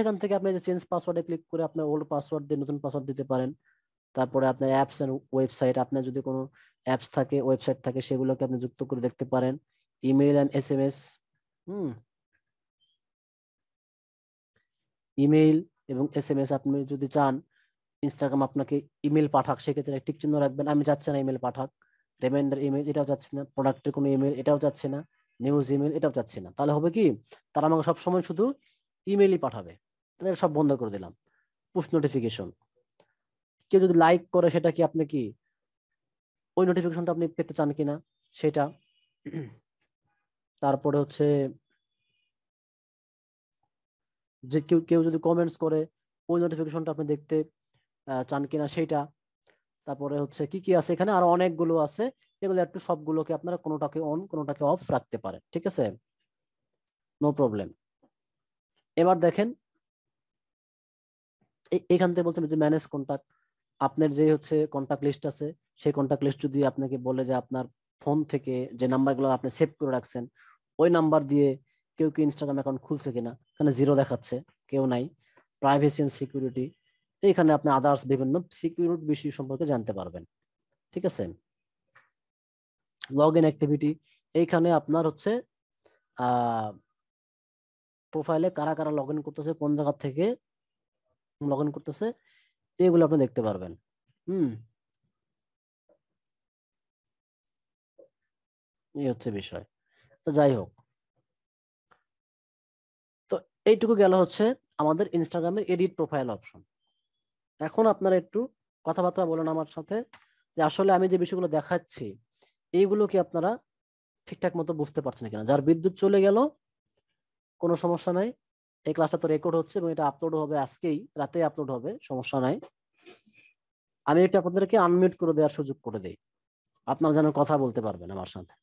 Speaker 1: এখান থেকে আপনি যে চেঞ্জ পাসওয়ার্ডে ক্লিক করে আপনার ওল্ড পাসওয়ার্ড দিয়ে নতুন পাসওয়ার্ড দিতে পারেন তারপরে আপনার অ্যাপস অ্যান্ড ওয়েবসাইট আপনার যদি কোনো অ্যাপস থাকে ওয়েবসাইট থাকে সেগুলোকে আপনি যুক্ত করে দেখতে পারেন email and S M S hmm email এবং এস এম এস আপনি যদি চান ইনস্টাগ্রাম আপনাকে ইমেল পাঠাক সেক্ষেত্রে টিক চিহ্ন রাখবেন আমি চাচ্ছি না ইমেল পাঠাক রিমাইন্ডার ইমেল এটাও চাচ্ছি না প্রোডাক্টের কোনো ইমেল এটাও চাচ্ছি না নিউজ ইমেল এটাও চাচ্ছি না তাহলে হবে কি তারা আমাকে সবসময় শুধু ইমেলই পাঠাবে তাহলে সব বন্ধ করে দিলাম পুস্ট নোটিফিকেশন কেউ যদি লাইক করে সেটা কি আপনি কি ওই নোটিফিকেশনটা আপনি পেতে চান কিনা সেটা তারপরে হচ্ছে যে কেউ কেউ যদি কমেন্টস করে ওই নোটিফিকেশনটা আপনি দেখতে চান কিনা সেইটা তারপরে হচ্ছে কি কি আছে এখানে আরো অনেকগুলো আছে এগুলো একটু সবগুলোকে আপনারা কোনোটাকে অন কোনোটাকে অফ রাখতে পারেন ঠিক আছে নো প্রবলেম এবার দেখেন এখান থেকে বলছেন যে ম্যানেজ কন্ট্যাক্ট আপনার যে হচ্ছে কন্ট্যাক্ট লিস্ট আছে সেই কন্ট্যাক্ট লিস্ট যদি আপনাকে বলে যে আপনার ফোন থেকে যে নাম্বারগুলো আপনি সেভ করে রাখছেন ওই নাম্বার দিয়ে কেউ কি ইনস্টাগ্রাম অ্যাকাউন্ট খুলছে কিনা এখানে জিরো দেখাচ্ছে কেউ নাই প্রাইভেসি অ্যান্ড সিকিউরিটি এখানে আপনি আদার্স বিভিন্ন সিকিউরিটি বিষয় সম্পর্কে জানতে পারবেন ঠিক আছে লগ ইন অ্যাক্টিভিটি এইখানে আপনার হচ্ছে প্রোফাইলে কারা কারা লগ ইন করতেছে কোন জায়গা থেকে লগ ইন করতেছে এগুলো আপনি দেখতে পারবেন
Speaker 2: হুম এই হচ্ছে বিষয় তো যাই হোক তো
Speaker 1: এইটুকু গেল হচ্ছে আমাদের ইনস্টাগ্রামের এডিট প্রোফাইল অপশন এখন আপনারা একটু কথাবার্তা বলেন আমার সাথে যে আসলে আমি যে বিষয়গুলো দেখাচ্ছি এইগুলো কি আপনারা ঠিকঠাক মতো বুঝতে পারছেন কিনা যার বিদ্যুৎ চলে গেল কোনো সমস্যা নাই এই ক্লাসটা তো রেকর্ড হচ্ছে এবং এটা আপলোড হবে আজকেই রাতে আপলোড হবে সমস্যা নাই আমি এটা আপনাদেরকে আনমিউট করে দেওয়ার সুযোগ করে দিই আপনারা যেন কথা বলতে পারবেন আমার সাথে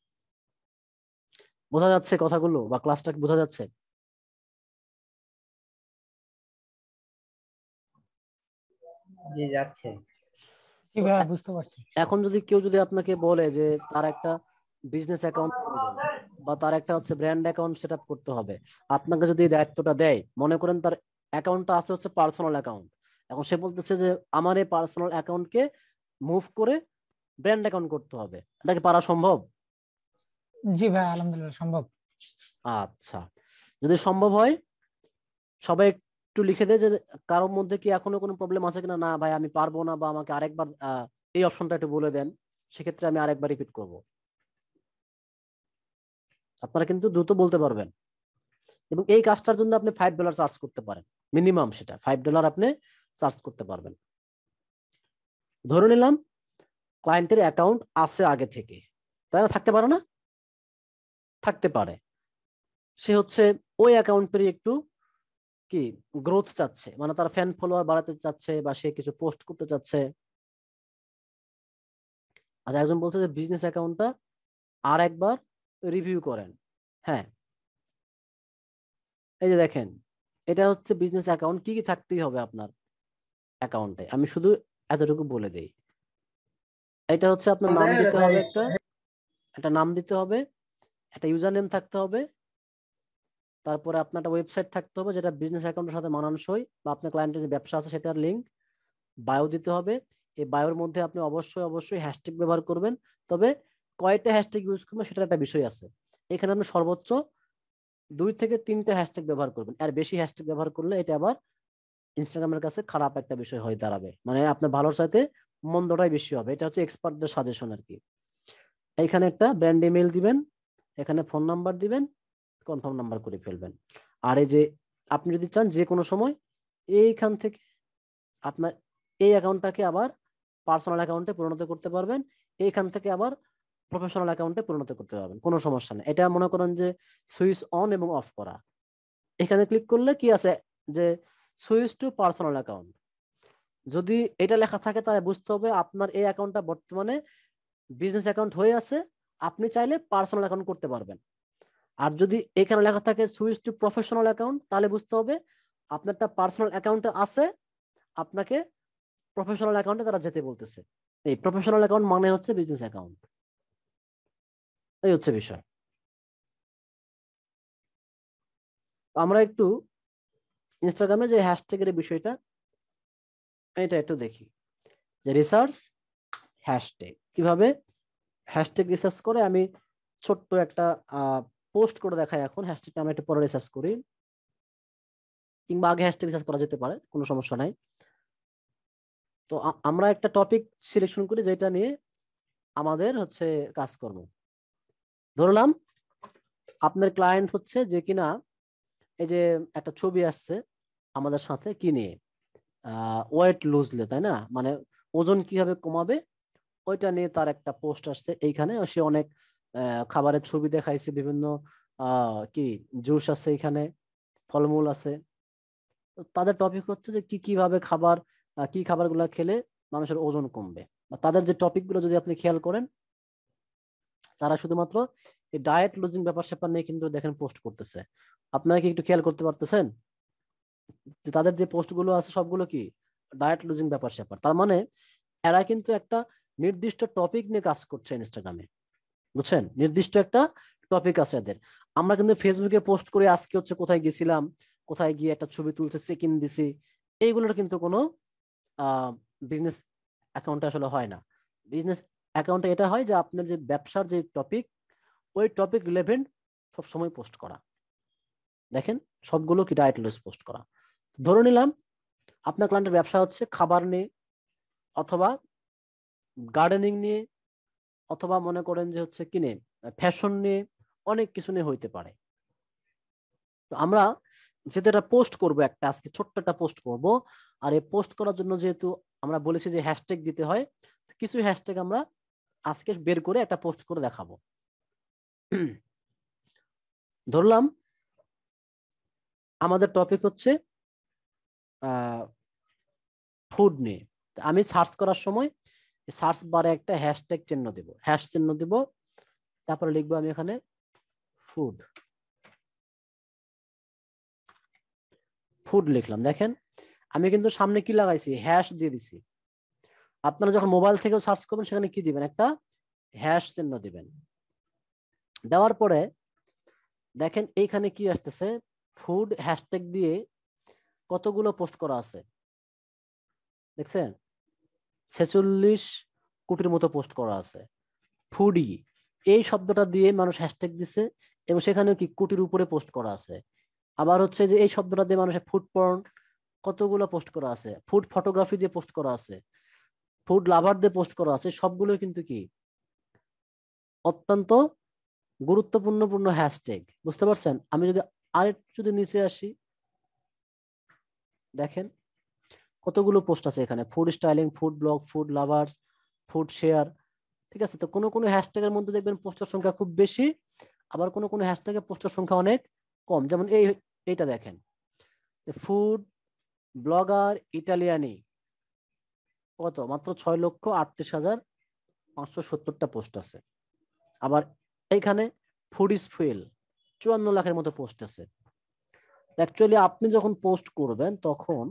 Speaker 2: বোঝা যাচ্ছে কথাগুলো বা ক্লাসটা বোঝা যাচ্ছে এখন যদি কেউ যদি আপনাকে বলে যে তার একটা বিজনেস
Speaker 1: অ্যাকাউন্ট বা তার একটা হচ্ছে ব্র্যান্ড অ্যাকাউন্ট সেট করতে হবে আপনাকে যদি দায়িত্বটা দেয় মনে করেন তার অ্যাকাউন্টটা আছে হচ্ছে পার্সোনাল অ্যাকাউন্ট এখন সে বলতেছে যে আমার এই পার্সোনাল অ্যাকাউন্টকে মুভ করে ব্র্যান্ড অ্যাকাউন্ট করতে হবে এটা কি পারা সম্ভব জি ভাই আলহামদুলিল্লাহ সম্ভব আচ্ছা যদি সম্ভব হয় সবাই একটু লিখে দেয় যে কারোর মধ্যে কি এখনো কোনো প্রবলেম আছে কিনা না ভাই আমি পারবো না বা আমাকে আরেকবার এই অপশনটা একটু বলে দেন সেক্ষেত্রে আমি আরেকবার রিপিট করব আপনারা কিন্তু দ্রুত বলতে পারবেন এবং এই কাজটার জন্য আপনি ফাইভ ডলার চার্জ করতে পারেন মিনিমাম সেটা ফাইভ ডলার আপনি চার্জ করতে পারবেন ধরে নিলাম ক্লায়েন্টের অ্যাকাউন্ট আছে আগে থেকে তাই না থাকতে পারে না থাকতে পারে সে হচ্ছে ওই অ্যাকাউন্টের একটু কি গ্রোথ চাচ্ছে মানে তার ফ্যান ফলোয়ার বাড়াতে চাচ্ছে বা সে কিছু পোস্ট করতে চাচ্ছে
Speaker 2: আর আচ্ছা, একজন বলছে যে বিজনেস অ্যাকাউন্টটা আর একবার রিভিউ করেন হ্যাঁ এই যে দেখেন
Speaker 1: এটা হচ্ছে বিজনেস অ্যাকাউন্ট কি কি থাকতেই হবে আপনার অ্যাকাউন্টে আমি শুধু এতটুকু বলে দেই
Speaker 2: এটা হচ্ছে আপনার নাম দিতে হবে মানে একটা
Speaker 1: একটা নাম দিতে হবে একটা ইউজার নেম থাকতে হবে তারপরে আপনার একটা ওয়েবসাইট থাকতে হবে যেটা বিজনেস অ্যাকাউন্টের সাথে মানানসই বা আপনার ক্লায়েন্টের যে ব্যবসা আছে সেটার লিঙ্ক বায়ো দিতে হবে এই বায়োর মধ্যে আপনি অবশ্যই অবশ্যই হ্যাশট্যাগ ব্যবহার করবেন তবে কয়টা হ্যাশট্যাগ ইউজ করবেন সেটার একটা বিষয় আছে এখানে আপনি সর্বোচ্চ দুই থেকে তিনটা হ্যাশট্যাগ ব্যবহার করবেন আর বেশি হ্যাশট্যাগ ব্যবহার করলে এটা আবার ইনস্টাগ্রামের কাছে খারাপ একটা বিষয় হয়ে দাঁড়াবে মানে আপনার ভালোর সাথে মন্দটাই বেশি হবে এটা হচ্ছে এক্সপার্টদের সাজেশন আর কি এখানে একটা ব্র্যান্ড ইমেল দিবেন এখানে ফোন নাম্বার দিবেন কনফার্ম নাম্বার করে ফেলবেন আর এই যে আপনি যদি চান যে কোনো সময় এইখান থেকে আপনার এই অ্যাকাউন্টটাকে আবার পার্সোনাল অ্যাকাউন্টে পরিণত করতে পারবেন এইখান থেকে আবার প্রফেশনাল অ্যাকাউন্টে পরিণত করতে পারবেন কোনো সমস্যা নেই এটা মনে করেন যে সুইচ অন এবং অফ করা এখানে ক্লিক করলে কি আছে যে সুইচ টু পার্সোনাল অ্যাকাউন্ট যদি এটা লেখা থাকে তাহলে বুঝতে হবে আপনার এই অ্যাকাউন্টটা বর্তমানে বিজনেস অ্যাকাউন্ট হয়ে আছে আপনি চাইলে পার্সোনাল অ্যাকাউন্ট করতে পারবেন আর যদি এখানে লেখা থাকে সুইচ টু প্রফেশনাল অ্যাকাউন্ট তাহলে বুঝতে হবে আপনার তা পার্সোনাল অ্যাকাউন্টে আছে আপনাকে প্রফেশনাল অ্যাকাউন্টে তারা
Speaker 2: যেতে বলতেছে এই প্রফেশনাল অ্যাকাউন্ট মানে হচ্ছে বিজনেস অ্যাকাউন্ট এই হচ্ছে বিষয় আমরা একটু ইনস্টাগ্রামে যে হ্যাশট্যাগের বিষয়টা এটা একটু দেখি
Speaker 1: যে রিসার্চ হ্যাশট্যাগ কিভাবে হ্যাশট্যাগ রিসার্চ করে আমি ছোট্ট একটা পোস্ট করে দেখাই এখন হ্যাশট্যাগটা আমরা একটু পরে রিসার্চ করি কিংবা আগে হ্যাশট্যাগ রিসার্চ করা যেতে পারে কোনো সমস্যা নাই তো আমরা একটা টপিক সিলেকশন করি যেটা নিয়ে আমাদের হচ্ছে করব ধরলাম আপনার ক্লায়েন্ট হচ্ছে যে কিনা এই যে একটা ছবি আসছে আমাদের সাথে কি নিয়ে ওয়েট লুজলে তাই না মানে ওজন কিভাবে কমাবে ওইটা নিয়ে তার একটা পোস্ট আসছে এইখানে সে অনেক খাবারের ছবি দেখাইছে বিভিন্ন কি জুস আছে এখানে ফলমূল আছে তাদের টপিক হচ্ছে যে কি কিভাবে খাবার কি খাবারগুলো খেলে মানুষের ওজন কমবে তাদের যে টপিকগুলো যদি আপনি খেয়াল করেন তারা শুধুমাত্র এই ডায়েট লুজিং ব্যাপার স্যাপার নিয়ে কিন্তু দেখেন পোস্ট করতেছে আপনারা কি একটু খেয়াল করতে পারতেছেন তাদের যে পোস্টগুলো আছে সবগুলো কি ডায়েট লুজিং ব্যাপার স্যাপার তার মানে এরা কিন্তু একটা নির্দিষ্ট টপিক নিয়ে কাজ করছে ইনস্টাগ্রামে বুঝছেন নির্দিষ্ট একটা টপিক আছে এদের আমরা কিন্তু ফেসবুকে পোস্ট করে আজকে হচ্ছে কোথায় গেছিলাম কোথায় গিয়ে একটা ছবি তুলছে সেকিন দিছি এইগুলোর কিন্তু কোনো বিজনেস অ্যাকাউন্টে আসলে হয় না বিজনেস অ্যাকাউন্টে এটা হয় যে আপনার যে ব্যবসার যে টপিক ওই টপিক রিলেভেন্ট সময় পোস্ট করা দেখেন সবগুলো কি ডায়েট লস পোস্ট করা ধরে নিলাম আপনার ক্লায়েন্টের ব্যবসা হচ্ছে খাবার নিয়ে অথবা গার্ডেনিং নিয়ে অথবা মনে করেন যে হচ্ছে কিনে ফ্যাশন নিয়ে অনেক কিছু নিয়ে হইতে পারে তো আমরা যেহেতু এটা পোস্ট করব একটা আজকে ছোট্ট একটা পোস্ট করব আর এই পোস্ট করার জন্য যেহেতু আমরা বলেছি যে হ্যাশট্যাগ দিতে হয় কিছু হ্যাশট্যাগ আমরা আজকে বের করে একটা পোস্ট করে দেখাবো
Speaker 2: ধরলাম আমাদের টপিক হচ্ছে ফুড নিয়ে আমি সার্চ করার
Speaker 1: সময় সার্চ বারে একটা হ্যাশট্যাগ চিহ্ন দিব হ্যাশ চিহ্ন দিব তারপরে লিখবো আমি এখানে ফুড ফুড লিখলাম দেখেন আমি কিন্তু সামনে কি লাগাইছি হ্যাশ দিয়ে দিছি আপনারা যখন মোবাইল থেকেও সার্চ করবেন সেখানে কি দিবেন একটা হ্যাশ চিহ্ন দিবেন দেওয়ার পরে দেখেন এইখানে কি আসতেছে ফুড হ্যাশট্যাগ দিয়ে কতগুলো পোস্ট করা আছে দেখছেন ছেচল্লিশ কোটির মতো পোস্ট করা আছে ফুডি এই শব্দটা দিয়ে মানুষ হ্যাশট্যাগ দিছে এবং সেখানেও কি কোটির উপরে পোস্ট করা আছে আবার হচ্ছে যে এই শব্দটা দিয়ে মানুষের ফুড পর্ন কতগুলো পোস্ট করা আছে ফুড ফটোগ্রাফি দিয়ে পোস্ট করা আছে ফুড লাভার দিয়ে পোস্ট করা আছে সবগুলো কিন্তু কি অত্যন্ত গুরুত্বপূর্ণপূর্ণ হ্যাশট্যাগ বুঝতে পারছেন আমি যদি আরেকটু যদি নিচে আসি দেখেন কতগুলো পোস্ট আছে এখানে food styling food blog food lovers food share ঠিক আছে তো কোনো কোনো হ্যাশট্যাগের মধ্যে দেখবেন পোস্টের সংখ্যা খুব বেশি আবার কোনো কোনো হ্যাশট্যাগের পোস্টের সংখ্যা অনেক কম যেমন এই এইটা দেখেন ফুড ব্লগার ইটালিয়ানি কত মাত্র ছয় লক্ষ আটত্রিশ হাজার পাঁচশো সত্তরটা পোস্ট আছে আবার এইখানে ফুড ইজ ফুয়েল চুয়ান্ন লাখের মতো পোস্ট আছে অ্যাকচুয়ালি আপনি যখন পোস্ট করবেন তখন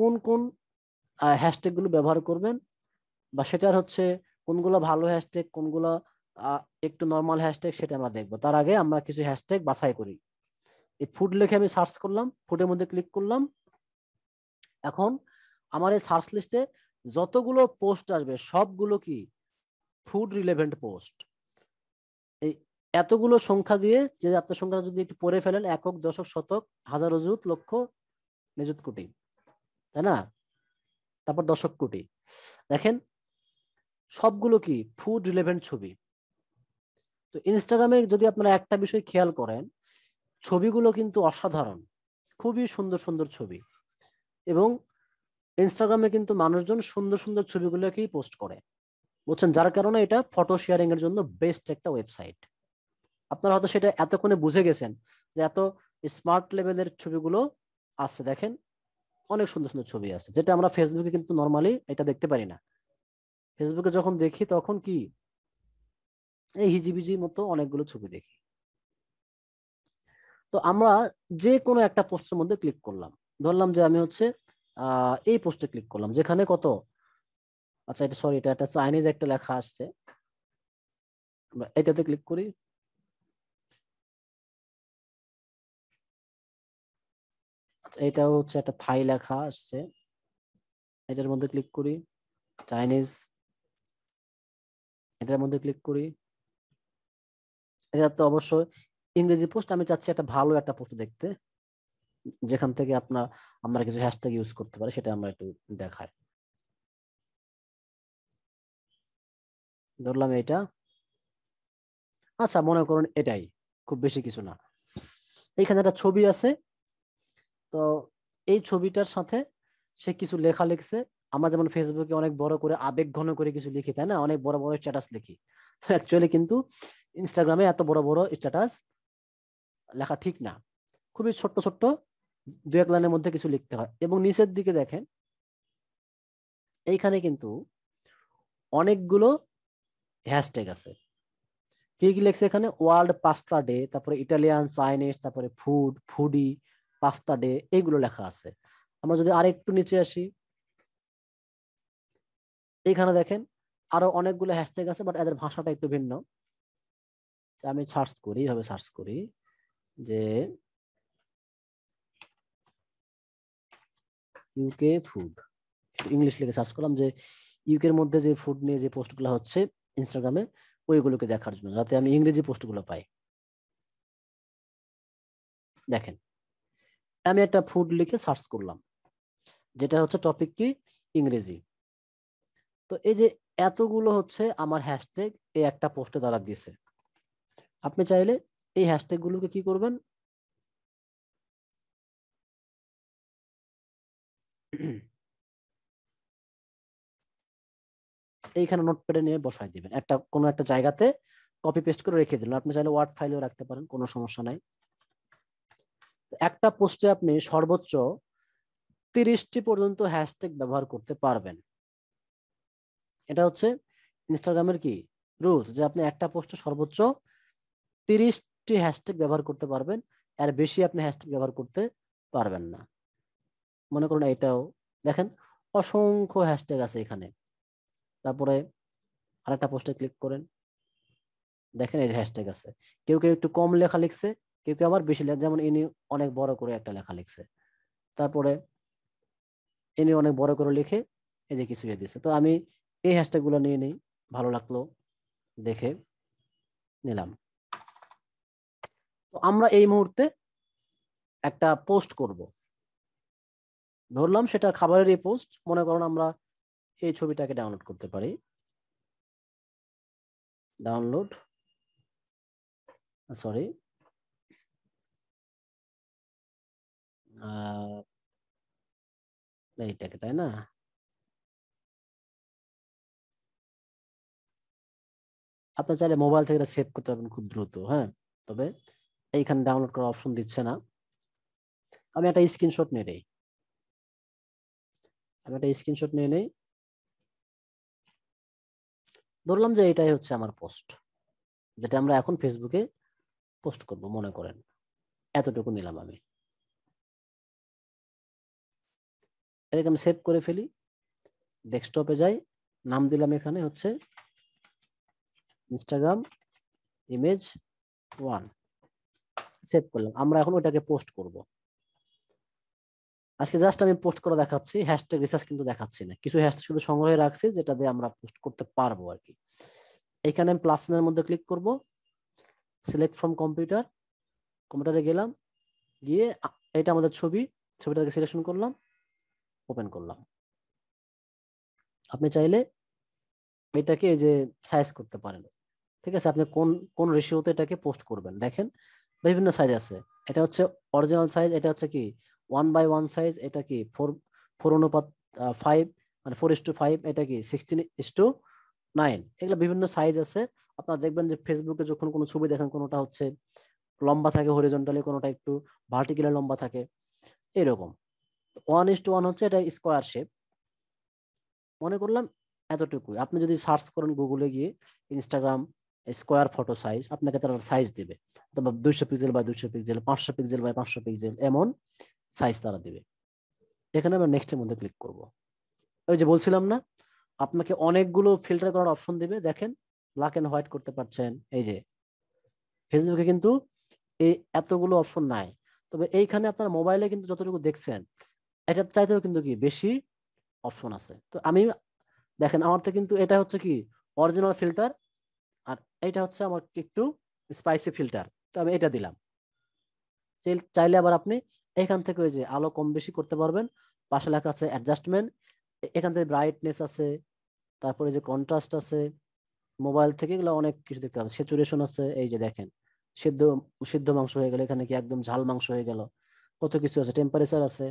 Speaker 1: কোন কোন হ্যাশট্যাগুলো ব্যবহার করবেন বা সেটার হচ্ছে কোনগুলো ভালো হ্যাশট্যাগ কোনগুলো একটু নর্মাল হ্যাশট্যাগ সেটা আমরা দেখবো তার আগে আমরা কিছু হ্যাশট্যাগ বাছাই করি এই ফুড লিখে আমি সার্চ করলাম ফুডের মধ্যে ক্লিক করলাম এখন আমার এই সার্চ লিস্টে যতগুলো পোস্ট আসবে সবগুলো কি ফুড রিলেভেন্ট পোস্ট এই এতগুলো সংখ্যা দিয়ে যে আপনার সংখ্যাটা যদি একটু পড়ে ফেলেন একক দশক শতক হাজার অজুত লক্ষ নিযুত কোটি তাই না তারপর দশক কোটি দেখেন সবগুলো কি ফুড রিলেভেন্ট ছবি তো ইনস্টাগ্রামে যদি আপনারা একটা বিষয় খেয়াল করেন ছবিগুলো কিন্তু অসাধারণ খুবই সুন্দর সুন্দর ছবি এবং ইনস্টাগ্রামে কিন্তু মানুষজন সুন্দর সুন্দর ছবিগুলোকেই পোস্ট করে বলছেন যার কারণে এটা ফটো শেয়ারিং এর জন্য বেস্ট একটা ওয়েবসাইট আপনারা হয়তো সেটা এতক্ষণে বুঝে গেছেন যে এত স্মার্ট লেভেলের ছবিগুলো আছে দেখেন অনেক সুন্দর সুন্দর ছবি আছে যেটা আমরা ফেসবুকে কিন্তু নর্মালি এটা দেখতে পারি না ফেসবুকে যখন দেখি তখন কি এই হিজিবিজির মতো অনেকগুলো ছবি দেখি তো আমরা যে কোনো একটা পোস্টের মধ্যে ক্লিক করলাম ধরলাম যে আমি হচ্ছে এই পোস্টে ক্লিক করলাম যেখানে কত
Speaker 2: আচ্ছা এটা সরি এটা একটা চাইনিজ একটা লেখা আসছে এটাতে ক্লিক করি এটা হচ্ছে একটা থাই লেখা আসছে এটার মধ্যে ক্লিক
Speaker 1: করি চাইনিজ এটার মধ্যে ক্লিক করি এটা তো অবশ্যই ইংরেজি পোস্ট আমি চাচ্ছি একটা ভালো একটা পোস্ট দেখতে
Speaker 2: যেখান থেকে আপনার আমরা কিছু হ্যাশট্যাগ ইউজ করতে পারি সেটা আমরা একটু দেখাই ধরলাম এটা আচ্ছা মনে করুন এটাই খুব বেশি কিছু না এখানে একটা ছবি আছে
Speaker 1: তো এই ছবিটার সাথে সে কিছু লেখা লিখছে আমরা যেমন ফেসবুকে অনেক বড় করে আবেগ ঘন করে কিছু লিখি তাই না অনেক বড় বড় স্ট্যাটাস লিখি তো অ্যাকচুয়ালি কিন্তু ইনস্টাগ্রামে এত বড় বড় স্ট্যাটাস লেখা ঠিক না খুবই ছোট্ট ছোট্ট দু এক লাইনের মধ্যে কিছু লিখতে হয় এবং নিচের দিকে দেখেন এইখানে কিন্তু অনেকগুলো হ্যাশট্যাগ আছে কি কি লেখছে এখানে ওয়ার্ল্ড পাস্তা ডে তারপরে ইটালিয়ান চাইনিজ তারপরে ফুড ফুডি পাস্তা ডে এইগুলো লেখা আছে আমরা যদি আর একটু নিচে আসি এইখানে দেখেন আরো অনেকগুলো হ্যাশট্যাগ আছে বাট এদের ভাষাটা একটু ভিন্ন
Speaker 2: আমি সার্চ করি এইভাবে সার্চ করি যে ইউকে ফুড ইংলিশ লিখে সার্চ করলাম
Speaker 1: যে ইউকের মধ্যে যে ফুড নিয়ে যে পোস্টগুলো হচ্ছে ইনস্টাগ্রামে ওইগুলোকে দেখার জন্য যাতে আমি ইংরেজি পোস্টগুলো পাই দেখেন আমি একটা ফুড লিখে সার্চ করলাম যেটা হচ্ছে টপিক কি ইংরেজি তো এই যে এতগুলো হচ্ছে আমার হ্যাশট্যাগ এই একটা পোস্টে দ্বারা দিয়েছে
Speaker 2: আপনি চাইলে এই গুলোকে কি করবেন এইখানে নোটপ্যাডে নিয়ে বসায় দিবেন একটা কোনো একটা জায়গাতে কপি
Speaker 1: পেস্ট করে রেখে দিলেন আপনি চাইলে ওয়ার্ড ফাইলেও রাখতে পারেন কোনো সমস্যা নাই একটা পোস্টে আপনি সর্বোচ্চ তিরিশটি পর্যন্ত হ্যাশট্যাগ ব্যবহার করতে পারবেন এটা হচ্ছে ইনস্টাগ্রামের কি রুলস যে আপনি একটা পোস্টে সর্বোচ্চ তিরিশটি হ্যাশট্যাগ ব্যবহার করতে পারবেন আর বেশি আপনি হ্যাশট্যাগ ব্যবহার করতে পারবেন না মনে করুন এটাও দেখেন অসংখ্য হ্যাশট্যাগ আছে এখানে তারপরে আরেকটা পোস্টে ক্লিক করেন দেখেন এই যে হ্যাশট্যাগ আছে কেউ কেউ একটু কম লেখা লিখছে কেউ কেউ আবার বেশি লেখে যেমন ইনি অনেক বড় করে একটা লেখা লিখছে তারপরে ইনি অনেক বড় করে লিখে এই যে কিছু ইয়ে দিচ্ছে তো আমি এই হ্যাশট্যাগুলো নিয়ে নিই ভালো লাগলো দেখে নিলাম তো আমরা এই মুহূর্তে একটা পোস্ট করব ধরলাম সেটা খাবারেরই পোস্ট মনে করুন আমরা
Speaker 2: এই ছবিটাকে ডাউনলোড করতে পারি ডাউনলোড সরি এইটাকে তাই না আপনি চাইলে মোবাইল থেকে সেভ করতে পারবেন খুব দ্রুত হ্যাঁ তবে এইখানে ডাউনলোড করার অপশন দিচ্ছে না আমি একটা স্ক্রিনশট নিয়ে নেই আমি একটা স্ক্রিনশট নিয়ে নেই ধরলাম যে এটাই হচ্ছে আমার পোস্ট যেটা আমরা এখন ফেসবুকে পোস্ট করব মনে করেন এতটুকু নিলাম আমি এটাকে আমি সেভ করে ফেলি ডেস্কটপে যাই নাম দিলাম এখানে হচ্ছে ইনস্টাগ্রাম
Speaker 1: ইমেজ ওয়ান সেভ করলাম আমরা এখন ওটাকে পোস্ট করব আজকে জাস্ট আমি পোস্ট করে দেখাচ্ছি হ্যাশট্যাগ রিসার্চ কিন্তু দেখাচ্ছি না কিছু হ্যাশট্যাগ শুধু সংগ্রহে রাখছি যেটা দিয়ে আমরা পোস্ট করতে পারবো আর কি এখানে আমি এর মধ্যে ক্লিক করব সিলেক্ট ফ্রম কম্পিউটার কম্পিউটারে গেলাম গিয়ে এটা আমাদের ছবি ছবিটাকে সিলেকশন করলাম ওপেন করলাম আপনি চাইলে এটাকে এই যে সাইজ করতে পারেন ঠিক আছে আপনি কোন কোন রেশিওতে এটাকে পোস্ট করবেন দেখেন বিভিন্ন সাইজ আছে এটা হচ্ছে অরিজিনাল সাইজ এটা হচ্ছে কি ওয়ান বাই ওয়ান সাইজ এটা কি ফোর ফোর অনুপাত ফাইভ মানে ফোর ইস টু ফাইভ এটা কি সিক্সটিন ইস টু নাইন এগুলো বিভিন্ন সাইজ আছে আপনারা দেখবেন যে ফেসবুকে যখন কোনো ছবি দেখেন কোনোটা হচ্ছে লম্বা থাকে হরিজন্টালি কোনোটা একটু ভার্টিক্যালি লম্বা থাকে এরকম ওয়ান ইস টু ওয়ান হচ্ছে এটা স্কোয়ার শেপ মনে করলাম এতটুকুই আপনি যদি সার্চ করেন গুগলে গিয়ে ইনস্টাগ্রাম স্কোয়ার ফটো সাইজ আপনাকে তারা সাইজ দেবে অথবা দুইশো পিক্সেল বাই দুইশো পিক্সেল পাঁচশো পিক্সেল বাই পাঁচশো পিক্সেল এমন সাইজ তারা দেবে এখানে আমরা নেক্সটের মধ্যে ক্লিক করব ওই যে বলছিলাম না আপনাকে অনেকগুলো ফিল্টার করার অপশন দেবে দেখেন ব্ল্যাক অ্যান্ড হোয়াইট করতে পারছেন এই যে ফেসবুকে কিন্তু এই এতগুলো অপশন নাই তবে এইখানে আপনার মোবাইলে কিন্তু যতটুকু দেখছেন এটার চাইতেও কিন্তু কি বেশি অপশন আছে তো আমি দেখেন আমার তো কিন্তু এটা হচ্ছে কি অরিজিনাল ফিল্টার আর এটা হচ্ছে আমার একটু স্পাইসি ফিল্টার তো আমি এটা দিলাম চাইলে আবার আপনি এখান থেকে ওই যে আলো কম বেশি করতে পারবেন পাশে লেখা আছে অ্যাডজাস্টমেন্ট এখান থেকে ব্রাইটনেস আছে তারপরে যে কন্ট্রাস্ট আছে মোবাইল থেকে এগুলো অনেক কিছু দেখতে পাবেন সেচুরেশন আছে এই যে দেখেন সিদ্ধ সিদ্ধ মাংস হয়ে গেল এখানে কি একদম ঝাল মাংস হয়ে গেল কত কিছু আছে টেম্পারেচার আছে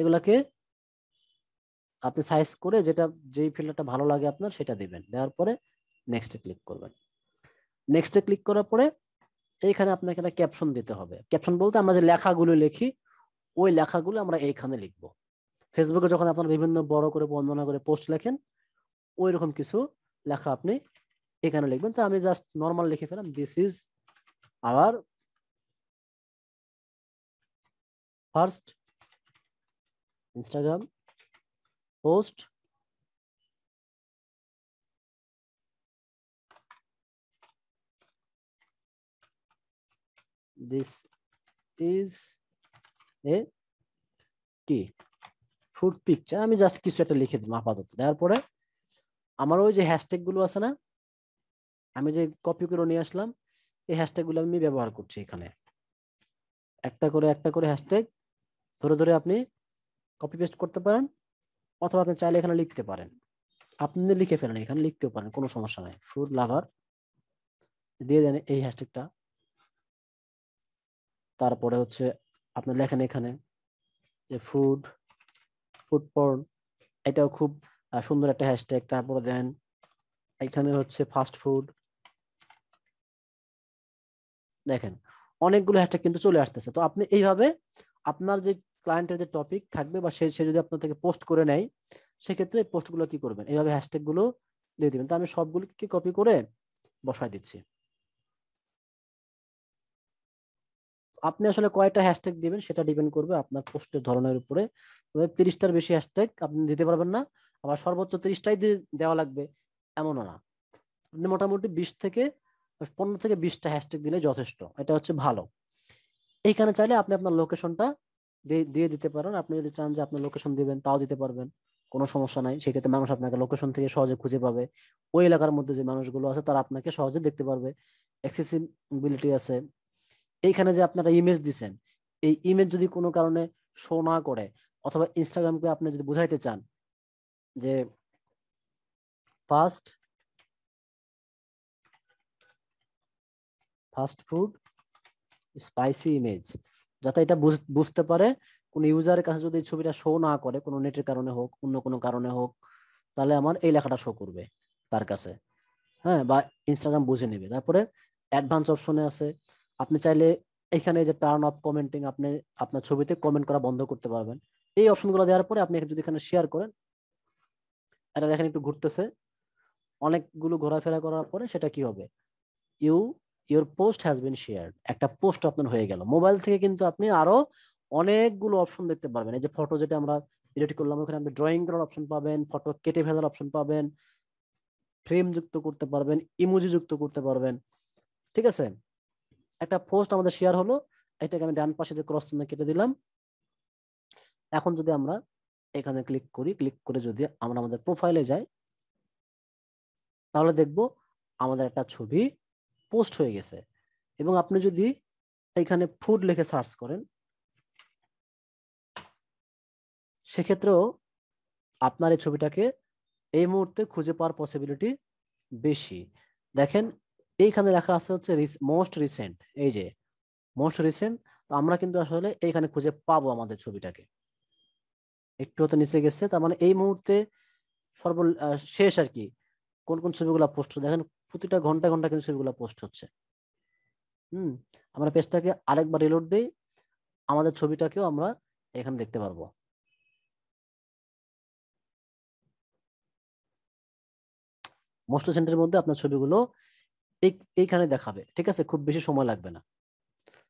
Speaker 1: এগুলাকে আপনি সাইজ করে যেটা যেই ফিল্ডটা ভালো লাগে আপনার সেটা দিবেন দেওয়ার পরে নেক্সটে ক্লিক করবেন নেক্সটে ক্লিক করার পরে এইখানে আপনাকে একটা ক্যাপশন দিতে হবে ক্যাপশন বলতে আমরা যে লেখাগুলো লিখি ওই লেখাগুলো আমরা এইখানে লিখব ফেসবুকে যখন আপনারা বিভিন্ন বড় করে বর্ণনা করে পোস্ট লেখেন ওই রকম কিছু লেখা আপনি এখানে লিখবেন তো আমি
Speaker 2: জাস্ট নর্মাল লিখে ফেলাম this is our first Instagram post this is a কি ফুড পিকচার আমি জাস্ট কিছু একটা
Speaker 1: লিখে দিলাম আপাতত দেওয়ার পরে আমার ওই যে হ্যাশট্যাগ গুলো আছে না আমি যে কপি করে নিয়ে আসলাম এই হ্যাশট্যাগ গুলো আমি ব্যবহার করছি এখানে একটা করে একটা করে হ্যাশট্যাগ ধরে ধরে আপনি কপি পেস্ট করতে পারেন অথবা আপনি চাইলে এখানে লিখতে পারেন আপনি লিখে ফেলেন এখানে লিখতেও পারেন কোনো সমস্যা নাই ফুড লাভার দিয়ে দেন এই হ্যাশট্যাগটা তারপরে হচ্ছে আপনি লেখেন এখানে যে ফুড ফুড পর্ন এটাও খুব সুন্দর একটা হ্যাশট্যাগ তারপরে দেন এখানে হচ্ছে ফাস্ট ফুড দেখেন অনেকগুলো হ্যাশট্যাগ কিন্তু চলে আসতেছে তো আপনি এইভাবে আপনার যে ক্লায়েন্টের যে টপিক থাকবে বা সে সে যদি আপনার থেকে পোস্ট করে নেয় সেক্ষেত্রে পোস্টগুলো কি করবেন এইভাবে হ্যাশট্যাগুলো দিয়ে দেবেন তো আমি সবগুলোকে কপি করে বসায় দিচ্ছি আপনি আসলে কয়টা হ্যাশট্যাগ দিবেন সেটা ডিপেন্ড করবে আপনার পোস্টের ধরনের উপরে তবে তিরিশটার বেশি হ্যাশট্যাগ আপনি দিতে পারবেন না আবার সর্বোচ্চ তিরিশটাই দেওয়া লাগবে এমনও না আপনি মোটামুটি বিশ থেকে পনেরো থেকে বিশটা হ্যাশট্যাগ দিলে যথেষ্ট এটা হচ্ছে ভালো এইখানে চাইলে আপনি আপনার লোকেশনটা দিয়ে দিতে পারেন আপনি যদি চান যে আপনি লোকেশন দিবেন তাও দিতে পারবেন কোনো সমস্যা নাই সেক্ষেত্রে মানুষ আপনাকে লোকেশন থেকে সহজে খুঁজে পাবে ওই এলাকার মধ্যে যে মানুষগুলো আছে তারা আপনাকে সহজে দেখতে পারবে অ্যাক্সেসিবিলিটি আছে এইখানে যে আপনারা ইমেজ দিচ্ছেন এই ইমেজ যদি কোনো কারণে শো না করে অথবা ইনস্টাগ্রামকে আপনি যদি বুঝাইতে চান
Speaker 2: যে fast fast food spicy image যাতে
Speaker 1: এটা বুঝতে পারে কোনো ইউজারের কাছে যদি ছবিটা শো না করে কোনো নেটের কারণে হোক অন্য কোনো কারণে হোক তাহলে আমার এই লেখাটা শো করবে তার কাছে হ্যাঁ বা ইনস্টাগ্রাম বুঝে নেবে তারপরে অ্যাডভান্স অপশনে আছে আপনি চাইলে এখানে যে টার্ন অফ কমেন্টিং আপনি আপনার ছবিতে কমেন্ট করা বন্ধ করতে পারবেন এই অপশনগুলো দেওয়ার পরে আপনি যদি এখানে শেয়ার করেন এটা দেখেন একটু ঘুরতেছে অনেকগুলো ঘোরাফেরা করার পরে সেটা কি হবে you your post has been share একটা পোস্ট আপনার হয়ে গেল মোবাইল থেকে কিন্তু আপনি আরো অনেকগুলো অপশন দেখতে পারবেন এই যে ফটো যেটা আমরা এডিট করলাম ওখানে আপনি ড্রয়িং করার অপশন পাবেন ফটো কেটে ফেলার অপশন পাবেন ফ্রেম যুক্ত করতে পারবেন ইমোজি যুক্ত করতে পারবেন ঠিক আছে একটা পোস্ট আমাদের শেয়ার হলো এটাকে আমি ডান পাশে যে ক্রস চিহ্ন কেটে দিলাম এখন যদি আমরা এখানে ক্লিক করি ক্লিক করে যদি আমরা আমাদের প্রোফাইলে যাই তাহলে দেখব আমাদের একটা ছবি পোস্ট হয়ে গেছে এবং আপনি যদি এখানে ফুড লিখে সার্চ করেন সেক্ষেত্রেও আপনার এই ছবিটাকে এই মুহূর্তে খুঁজে পাওয়ার পসিবিলিটি বেশি দেখেন এইখানে লেখা আছে হচ্ছে মোস্ট রিসেন্ট এই যে মোস্ট রিসেন্ট তো আমরা কিন্তু আসলে এইখানে খুঁজে পাবো আমাদের ছবিটাকে একটু তো নিচে গেছে তার মানে এই মুহূর্তে সর্ব শেষ আর কি কোন কোন ছবিগুলো পোস্ট দেখেন প্রতিটা ঘন্টা ঘন্টা কিন্তু ছবিগুলো পোস্ট হচ্ছে হুম আমরা পেজটাকে আরেকবার রিলোড দিই
Speaker 2: আমাদের ছবিটাকেও আমরা এখানে দেখতে পারবো মোস্ট সেন্টারের মধ্যে আপনার ছবিগুলো
Speaker 1: এইখানে দেখাবে ঠিক আছে খুব বেশি সময় লাগবে না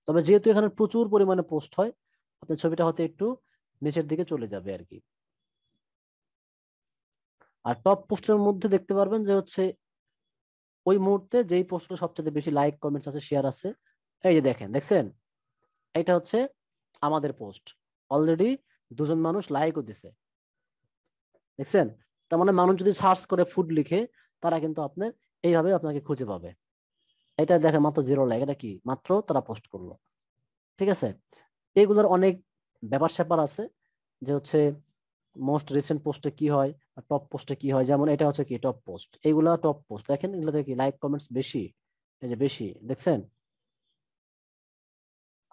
Speaker 1: তবে যেহেতু এখানে প্রচুর পরিমাণে পোস্ট হয় আপনার ছবিটা হয়তো একটু নিচের দিকে চলে যাবে আর কি আর টপ পোস্টের মধ্যে দেখতে পারবেন যে হচ্ছে ওই মুহূর্তে যেই পোস্টে সবচেয়ে বেশি লাইক কমেন্টস আছে শেয়ার আছে এই যে দেখেন দেখছেন এটা হচ্ছে আমাদের পোস্ট অলরেডি দুজন মানুষ লাইকও দিছে দেখছেন তার মানে মানুষ যদি সার্চ করে ফুড লিখে তারা কিন্তু আপনার এইভাবে আপনাকে খুঁজে পাবে এটা দেখে মাত্র জিরো লাইক এটা কি মাত্র তারা পোস্ট করলো ঠিক আছে এগুলোর অনেক ব্যাপার স্যাপার আছে যে হচ্ছে মোস্ট রিসেন্ট পোস্টে কি হয় আর টপ পোস্টে কি হয় যেমন এটা হচ্ছে কি টপ পোস্ট এইগুলা টপ পোস্ট দেখেন এগুলোতে কি লাইক কমেন্টস বেশি এই যে বেশি দেখছেন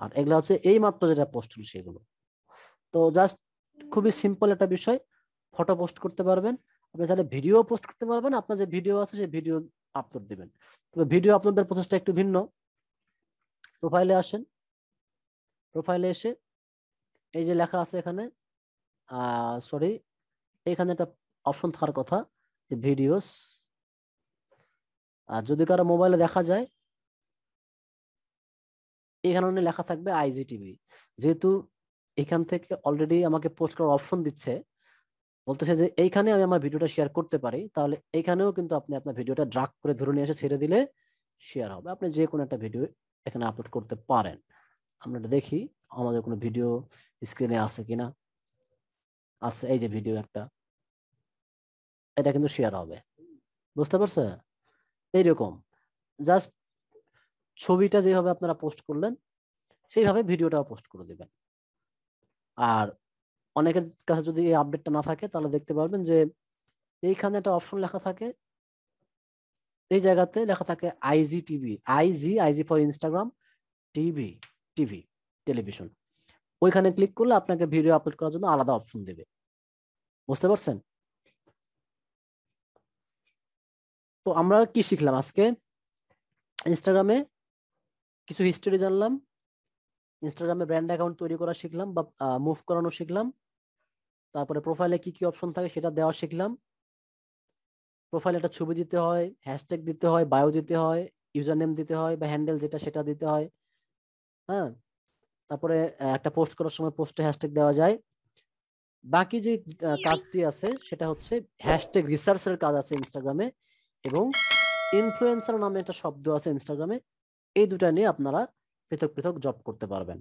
Speaker 1: আর এগুলা হচ্ছে এই মাত্র যেটা পোস্ট হলো সেগুলো তো জাস্ট খুবই সিম্পল একটা বিষয় ফটো পোস্ট করতে পারবেন আপনি চাইলে ভিডিও পোস্ট করতে পারবেন আপনার যে ভিডিও আছে সেই ভিডিও আপলোড দিবেন তবে ভিডিও আপলোডের প্রসেসটা একটু ভিন্ন প্রোফাইলে আসেন প্রোফাইলে এসে এই যে লেখা আছে এখানে সরি এখানে একটা অপশন থাকার কথা যে ভিডিওস আর যদি কারো মোবাইলে দেখা যায় এখানে লেখা থাকবে টিভি যেহেতু এখান থেকে অলরেডি আমাকে পোস্ট করার অপশন দিচ্ছে বলতেছে যে এইখানে আমি আমার ভিডিওটা শেয়ার করতে পারি তাহলে এখানেও কিন্তু আপনি আপনার ভিডিওটা ড্রাগ করে ধরে নিয়ে এসে ছেড়ে দিলে শেয়ার হবে আপনি যে কোনো একটা ভিডিও এখানে আপলোড করতে পারেন আমরা দেখি আমাদের কোনো ভিডিও স্ক্রিনে আছে কিনা আছে এই যে ভিডিও একটা এটা কিন্তু শেয়ার হবে বুঝতে পারছে এইরকম জাস্ট ছবিটা যেভাবে আপনারা পোস্ট করলেন সেইভাবে ভিডিওটাও পোস্ট করে দেবেন আর অনেকের কাছে যদি এই আপডেটটা না থাকে তাহলে দেখতে পারবেন যে এইখানে একটা অপশন লেখা থাকে এই জায়গাতে লেখা থাকে IG TV IG IG for Instagram TV TV television ওইখানে ক্লিক করলে আপনাকে ভিডিও আপলোড করার জন্য আলাদা অপশন দেবে বুঝতে পারছেন তো আমরা কি শিখলাম আজকে ইনস্টাগ্রামে কিছু হিস্টোরি জানলাম ইনস্টাগ্রামে ব্র্যান্ড অ্যাকাউন্ট তৈরি করা শিখলাম বা মুভ করানো শিখলাম তারপরে প্রোফাইলে কি কি অপশন থাকে সেটা দেওয়া শিখলাম প্রোফাইলে একটা ছবি দিতে হয় হ্যাশট্যাগ দিতে হয় বায়ো দিতে হয় ইউজার নেম দিতে হয় বা হ্যান্ডেল যেটা সেটা দিতে হয় হ্যাঁ তারপরে একটা পোস্ট করার সময় পোস্টে হ্যাশট্যাগ দেওয়া যায় বাকি যে কাজটি আছে সেটা হচ্ছে হ্যাশট্যাগ রিসার্চের কাজ আছে ইনস্টাগ্রামে এবং ইনফ্লুয়েন্সার নামে একটা শব্দ আছে ইনস্টাগ্রামে এই দুটা নিয়ে আপনারা পৃথক পৃথক জব করতে পারবেন